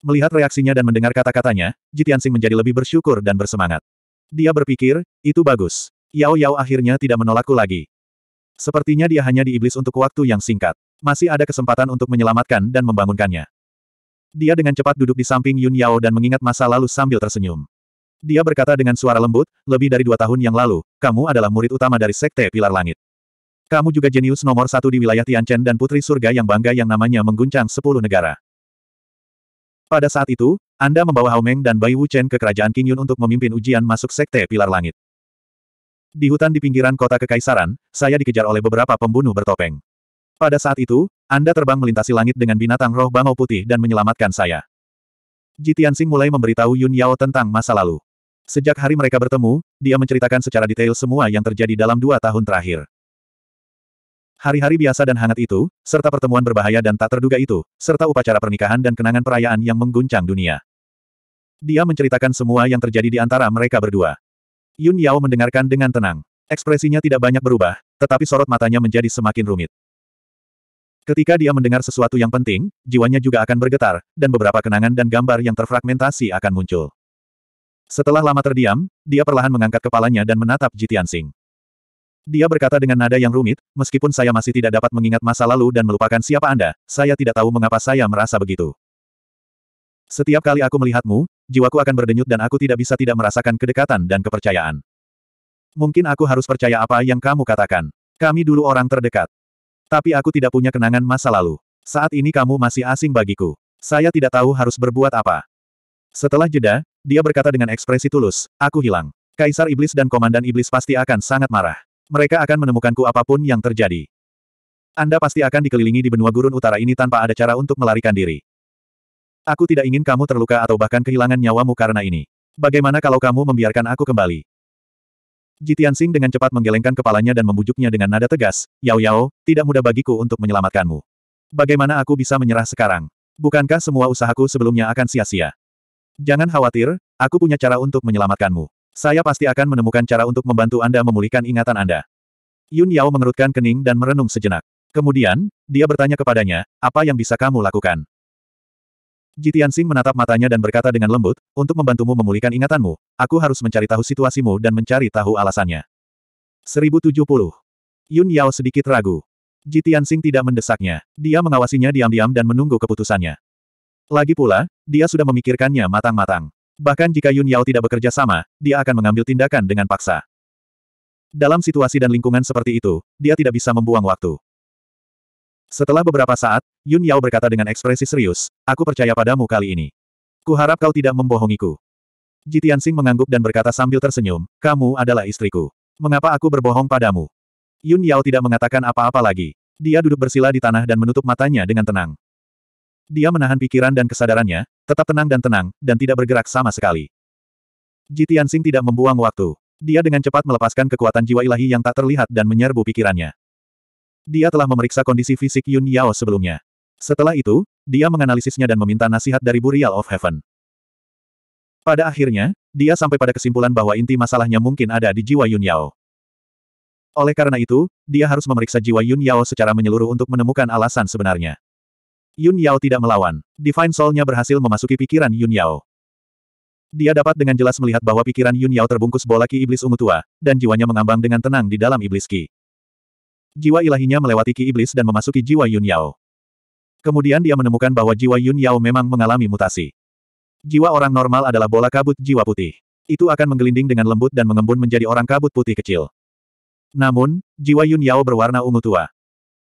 A: Melihat reaksinya dan mendengar kata-katanya, Jitiansing menjadi lebih bersyukur dan bersemangat. Dia berpikir, itu bagus. Yao Yao akhirnya tidak menolakku lagi. Sepertinya dia hanya diiblis untuk waktu yang singkat. Masih ada kesempatan untuk menyelamatkan dan membangunkannya. Dia dengan cepat duduk di samping Yun Yao dan mengingat masa lalu sambil tersenyum. Dia berkata dengan suara lembut, lebih dari dua tahun yang lalu, kamu adalah murid utama dari Sekte Pilar Langit. Kamu juga jenius nomor satu di wilayah Tianchen dan putri surga yang bangga yang namanya mengguncang sepuluh negara. Pada saat itu, Anda membawa Meng dan Bai Wuchen ke kerajaan Qingyun untuk memimpin ujian masuk sekte Pilar Langit. Di hutan di pinggiran kota Kekaisaran, saya dikejar oleh beberapa pembunuh bertopeng. Pada saat itu, Anda terbang melintasi langit dengan binatang roh bangau putih dan menyelamatkan saya. Jitiansing mulai memberitahu Yun Yao tentang masa lalu. Sejak hari mereka bertemu, dia menceritakan secara detail semua yang terjadi dalam dua tahun terakhir hari-hari biasa dan hangat itu, serta pertemuan berbahaya dan tak terduga itu, serta upacara pernikahan dan kenangan perayaan yang mengguncang dunia. Dia menceritakan semua yang terjadi di antara mereka berdua. Yun Yao mendengarkan dengan tenang. Ekspresinya tidak banyak berubah, tetapi sorot matanya menjadi semakin rumit. Ketika dia mendengar sesuatu yang penting, jiwanya juga akan bergetar, dan beberapa kenangan dan gambar yang terfragmentasi akan muncul. Setelah lama terdiam, dia perlahan mengangkat kepalanya dan menatap Jitian Sing. Dia berkata dengan nada yang rumit, meskipun saya masih tidak dapat mengingat masa lalu dan melupakan siapa Anda, saya tidak tahu mengapa saya merasa begitu. Setiap kali aku melihatmu, jiwaku akan berdenyut dan aku tidak bisa tidak merasakan kedekatan dan kepercayaan. Mungkin aku harus percaya apa yang kamu katakan. Kami dulu orang terdekat. Tapi aku tidak punya kenangan masa lalu. Saat ini kamu masih asing bagiku. Saya tidak tahu harus berbuat apa. Setelah jeda, dia berkata dengan ekspresi tulus, aku hilang. Kaisar Iblis dan Komandan Iblis pasti akan sangat marah. Mereka akan menemukanku apapun yang terjadi. Anda pasti akan dikelilingi di benua gurun utara ini tanpa ada cara untuk melarikan diri. Aku tidak ingin kamu terluka atau bahkan kehilangan nyawamu karena ini. Bagaimana kalau kamu membiarkan aku kembali? Jitian Sing dengan cepat menggelengkan kepalanya dan membujuknya dengan nada tegas, Yao Yao, tidak mudah bagiku untuk menyelamatkanmu. Bagaimana aku bisa menyerah sekarang? Bukankah semua usahaku sebelumnya akan sia-sia? Jangan khawatir, aku punya cara untuk menyelamatkanmu. Saya pasti akan menemukan cara untuk membantu Anda memulihkan ingatan Anda. Yun Yao mengerutkan kening dan merenung sejenak. Kemudian, dia bertanya kepadanya, apa yang bisa kamu lakukan? Jitian Sing menatap matanya dan berkata dengan lembut, untuk membantumu memulihkan ingatanmu, aku harus mencari tahu situasimu dan mencari tahu alasannya. 1070. Yun Yao sedikit ragu. Jitian Sing tidak mendesaknya. Dia mengawasinya diam-diam dan menunggu keputusannya. Lagi pula, dia sudah memikirkannya matang-matang. Bahkan jika Yun Yao tidak bekerja sama, dia akan mengambil tindakan dengan paksa. Dalam situasi dan lingkungan seperti itu, dia tidak bisa membuang waktu. Setelah beberapa saat, Yun Yao berkata dengan ekspresi serius, Aku percaya padamu kali ini. Kuharap kau tidak membohongiku. Jitian Sing mengangguk dan berkata sambil tersenyum, Kamu adalah istriku. Mengapa aku berbohong padamu? Yun Yao tidak mengatakan apa-apa lagi. Dia duduk bersila di tanah dan menutup matanya dengan tenang. Dia menahan pikiran dan kesadarannya, tetap tenang dan tenang, dan tidak bergerak sama sekali. Jitian Sing tidak membuang waktu. Dia dengan cepat melepaskan kekuatan jiwa ilahi yang tak terlihat dan menyerbu pikirannya. Dia telah memeriksa kondisi fisik Yun Yao sebelumnya. Setelah itu, dia menganalisisnya dan meminta nasihat dari Burial of Heaven. Pada akhirnya, dia sampai pada kesimpulan bahwa inti masalahnya mungkin ada di jiwa Yun Yao. Oleh karena itu, dia harus memeriksa jiwa Yun Yao secara menyeluruh untuk menemukan alasan sebenarnya. Yun Yao tidak melawan. Divine Soul-nya berhasil memasuki pikiran Yun Yao. Dia dapat dengan jelas melihat bahwa pikiran Yun Yao terbungkus bola ki iblis ungu tua, dan jiwanya mengambang dengan tenang di dalam iblis ki. Jiwa ilahinya melewati ki iblis dan memasuki jiwa Yun Yao. Kemudian dia menemukan bahwa jiwa Yun Yao memang mengalami mutasi. Jiwa orang normal adalah bola kabut jiwa putih. Itu akan menggelinding dengan lembut dan mengembun menjadi orang kabut putih kecil. Namun, jiwa Yun Yao berwarna ungu tua.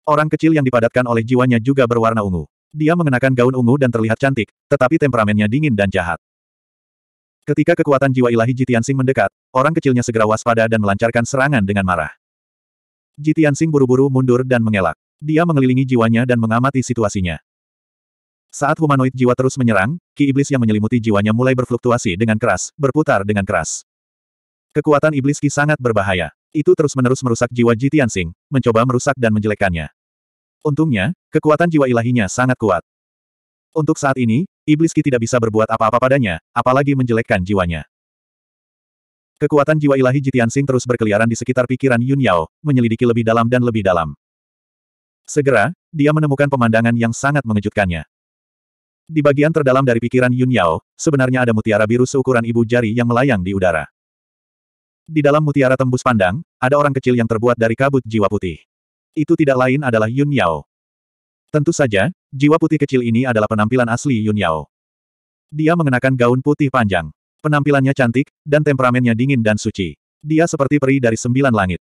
A: Orang kecil yang dipadatkan oleh jiwanya juga berwarna ungu. Dia mengenakan gaun ungu dan terlihat cantik, tetapi temperamennya dingin dan jahat. Ketika kekuatan jiwa ilahi Jitiansing mendekat, orang kecilnya segera waspada dan melancarkan serangan dengan marah. Jitiansing buru-buru mundur dan mengelak. Dia mengelilingi jiwanya dan mengamati situasinya. Saat humanoid jiwa terus menyerang, ki iblis yang menyelimuti jiwanya mulai berfluktuasi dengan keras, berputar dengan keras. Kekuatan iblis ki sangat berbahaya. Itu terus-menerus merusak jiwa Jitiansing, mencoba merusak dan menjelekkannya. Untungnya, kekuatan jiwa ilahinya sangat kuat. Untuk saat ini, Iblis Ki tidak bisa berbuat apa-apa padanya, apalagi menjelekkan jiwanya. Kekuatan jiwa ilahi Jitian Sing terus berkeliaran di sekitar pikiran Yun Yao, menyelidiki lebih dalam dan lebih dalam. Segera, dia menemukan pemandangan yang sangat mengejutkannya. Di bagian terdalam dari pikiran Yun Yao, sebenarnya ada mutiara biru seukuran ibu jari yang melayang di udara. Di dalam mutiara tembus pandang, ada orang kecil yang terbuat dari kabut jiwa putih. Itu tidak lain adalah Yun Yao. Tentu saja, jiwa putih kecil ini adalah penampilan asli Yun Yao. Dia mengenakan gaun putih panjang. Penampilannya cantik, dan temperamennya dingin dan suci. Dia seperti peri dari sembilan langit.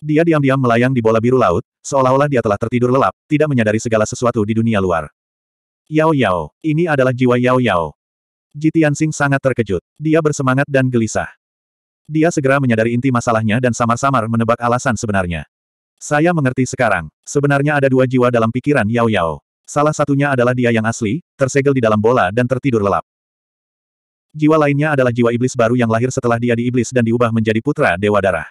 A: Dia diam-diam melayang di bola biru laut, seolah-olah dia telah tertidur lelap, tidak menyadari segala sesuatu di dunia luar. Yao Yao, ini adalah jiwa Yao Yao. Ji Tianxing sangat terkejut. Dia bersemangat dan gelisah. Dia segera menyadari inti masalahnya dan samar-samar menebak alasan sebenarnya. Saya mengerti sekarang. Sebenarnya ada dua jiwa dalam pikiran Yao Yao. Salah satunya adalah dia yang asli, tersegel di dalam bola dan tertidur lelap. Jiwa lainnya adalah jiwa iblis baru yang lahir setelah dia diiblis dan diubah menjadi putra Dewa Darah.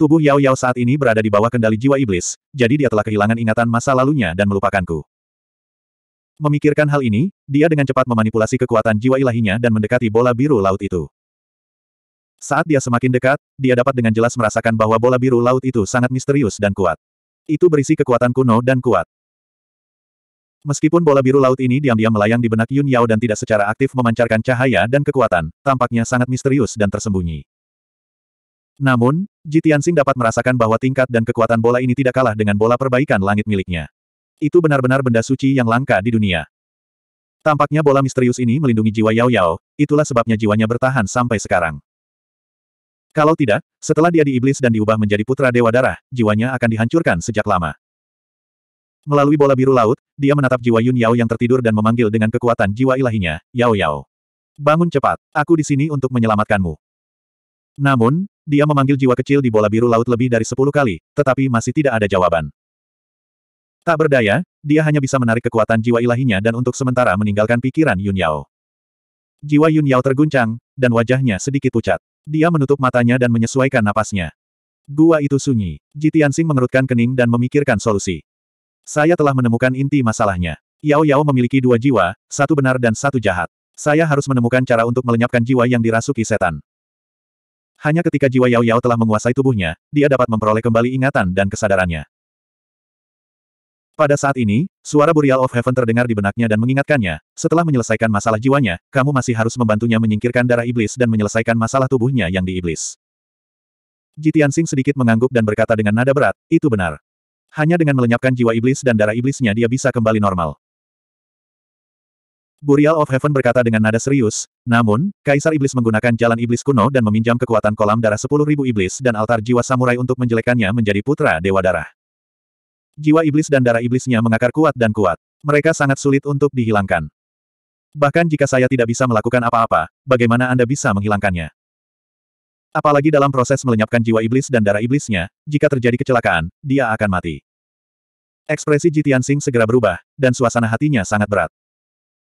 A: Tubuh Yao Yao saat ini berada di bawah kendali jiwa iblis, jadi dia telah kehilangan ingatan masa lalunya dan melupakanku. Memikirkan hal ini, dia dengan cepat memanipulasi kekuatan jiwa ilahinya dan mendekati bola biru laut itu. Saat dia semakin dekat, dia dapat dengan jelas merasakan bahwa bola biru laut itu sangat misterius dan kuat. Itu berisi kekuatan kuno dan kuat. Meskipun bola biru laut ini diam-diam melayang di benak Yun Yao dan tidak secara aktif memancarkan cahaya dan kekuatan, tampaknya sangat misterius dan tersembunyi. Namun, Jitiansing dapat merasakan bahwa tingkat dan kekuatan bola ini tidak kalah dengan bola perbaikan langit miliknya. Itu benar-benar benda suci yang langka di dunia. Tampaknya bola misterius ini melindungi jiwa Yao Yao, itulah sebabnya jiwanya bertahan sampai sekarang. Kalau tidak, setelah dia diiblis dan diubah menjadi putra Dewa Darah, jiwanya akan dihancurkan sejak lama. Melalui bola biru laut, dia menatap jiwa Yun Yao yang tertidur dan memanggil dengan kekuatan jiwa ilahinya, Yao Yao. Bangun cepat, aku di sini untuk menyelamatkanmu. Namun, dia memanggil jiwa kecil di bola biru laut lebih dari sepuluh kali, tetapi masih tidak ada jawaban. Tak berdaya, dia hanya bisa menarik kekuatan jiwa ilahinya dan untuk sementara meninggalkan pikiran Yun Yao. Jiwa Yun Yao terguncang, dan wajahnya sedikit pucat. Dia menutup matanya dan menyesuaikan napasnya. Gua itu sunyi. Jitiansing mengerutkan kening dan memikirkan solusi. Saya telah menemukan inti masalahnya. Yao Yao memiliki dua jiwa, satu benar dan satu jahat. Saya harus menemukan cara untuk melenyapkan jiwa yang dirasuki setan. Hanya ketika jiwa Yao Yao telah menguasai tubuhnya, dia dapat memperoleh kembali ingatan dan kesadarannya. Pada saat ini, suara Burial of Heaven terdengar di benaknya dan mengingatkannya, setelah menyelesaikan masalah jiwanya, kamu masih harus membantunya menyingkirkan darah iblis dan menyelesaikan masalah tubuhnya yang di iblis. Jitian Sing sedikit mengangguk dan berkata dengan nada berat, itu benar. Hanya dengan melenyapkan jiwa iblis dan darah iblisnya dia bisa kembali normal. Burial of Heaven berkata dengan nada serius, namun, Kaisar Iblis menggunakan jalan iblis kuno dan meminjam kekuatan kolam darah 10.000 iblis dan altar jiwa samurai untuk menjelekannya menjadi putra Dewa Darah jiwa iblis dan darah iblisnya mengakar kuat dan kuat. Mereka sangat sulit untuk dihilangkan. Bahkan jika saya tidak bisa melakukan apa-apa, bagaimana Anda bisa menghilangkannya? Apalagi dalam proses melenyapkan jiwa iblis dan darah iblisnya, jika terjadi kecelakaan, dia akan mati. Ekspresi Jitian Sing segera berubah, dan suasana hatinya sangat berat.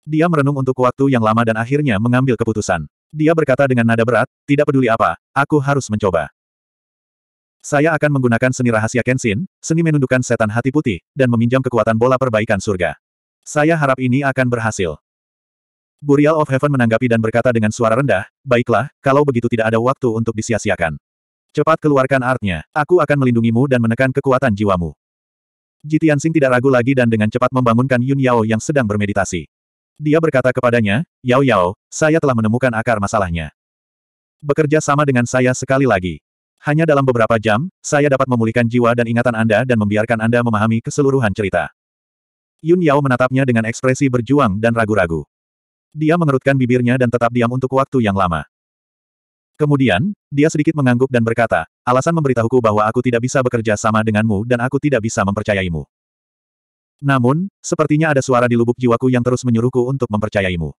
A: Dia merenung untuk waktu yang lama dan akhirnya mengambil keputusan. Dia berkata dengan nada berat, tidak peduli apa, aku harus mencoba. Saya akan menggunakan seni rahasia Kenshin, seni menundukkan setan hati putih, dan meminjam kekuatan bola perbaikan surga. Saya harap ini akan berhasil. Burial of Heaven menanggapi dan berkata dengan suara rendah, baiklah, kalau begitu tidak ada waktu untuk disia-siakan. Cepat keluarkan artnya, aku akan melindungimu dan menekan kekuatan jiwamu. Jitian Sing tidak ragu lagi dan dengan cepat membangunkan Yun Yao yang sedang bermeditasi. Dia berkata kepadanya, Yao Yao, saya telah menemukan akar masalahnya. Bekerja sama dengan saya sekali lagi. Hanya dalam beberapa jam, saya dapat memulihkan jiwa dan ingatan Anda dan membiarkan Anda memahami keseluruhan cerita. Yun Yao menatapnya dengan ekspresi berjuang dan ragu-ragu. Dia mengerutkan bibirnya dan tetap diam untuk waktu yang lama. Kemudian, dia sedikit mengangguk dan berkata, alasan memberitahuku bahwa aku tidak bisa bekerja sama denganmu dan aku tidak bisa mempercayaimu. Namun, sepertinya ada suara di lubuk jiwaku yang terus menyuruhku untuk mempercayaimu.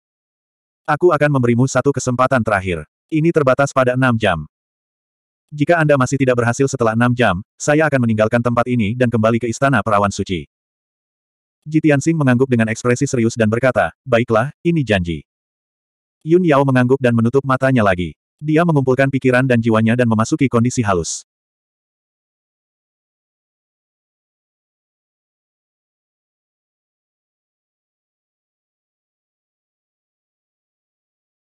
A: Aku akan memberimu satu kesempatan terakhir. Ini terbatas pada enam jam. Jika Anda masih tidak berhasil setelah enam jam, saya akan meninggalkan tempat ini dan kembali ke Istana Perawan Suci. Tianxing mengangguk dengan ekspresi serius dan berkata, baiklah, ini janji. Yun Yao mengangguk dan menutup matanya lagi. Dia mengumpulkan pikiran dan jiwanya dan memasuki kondisi halus.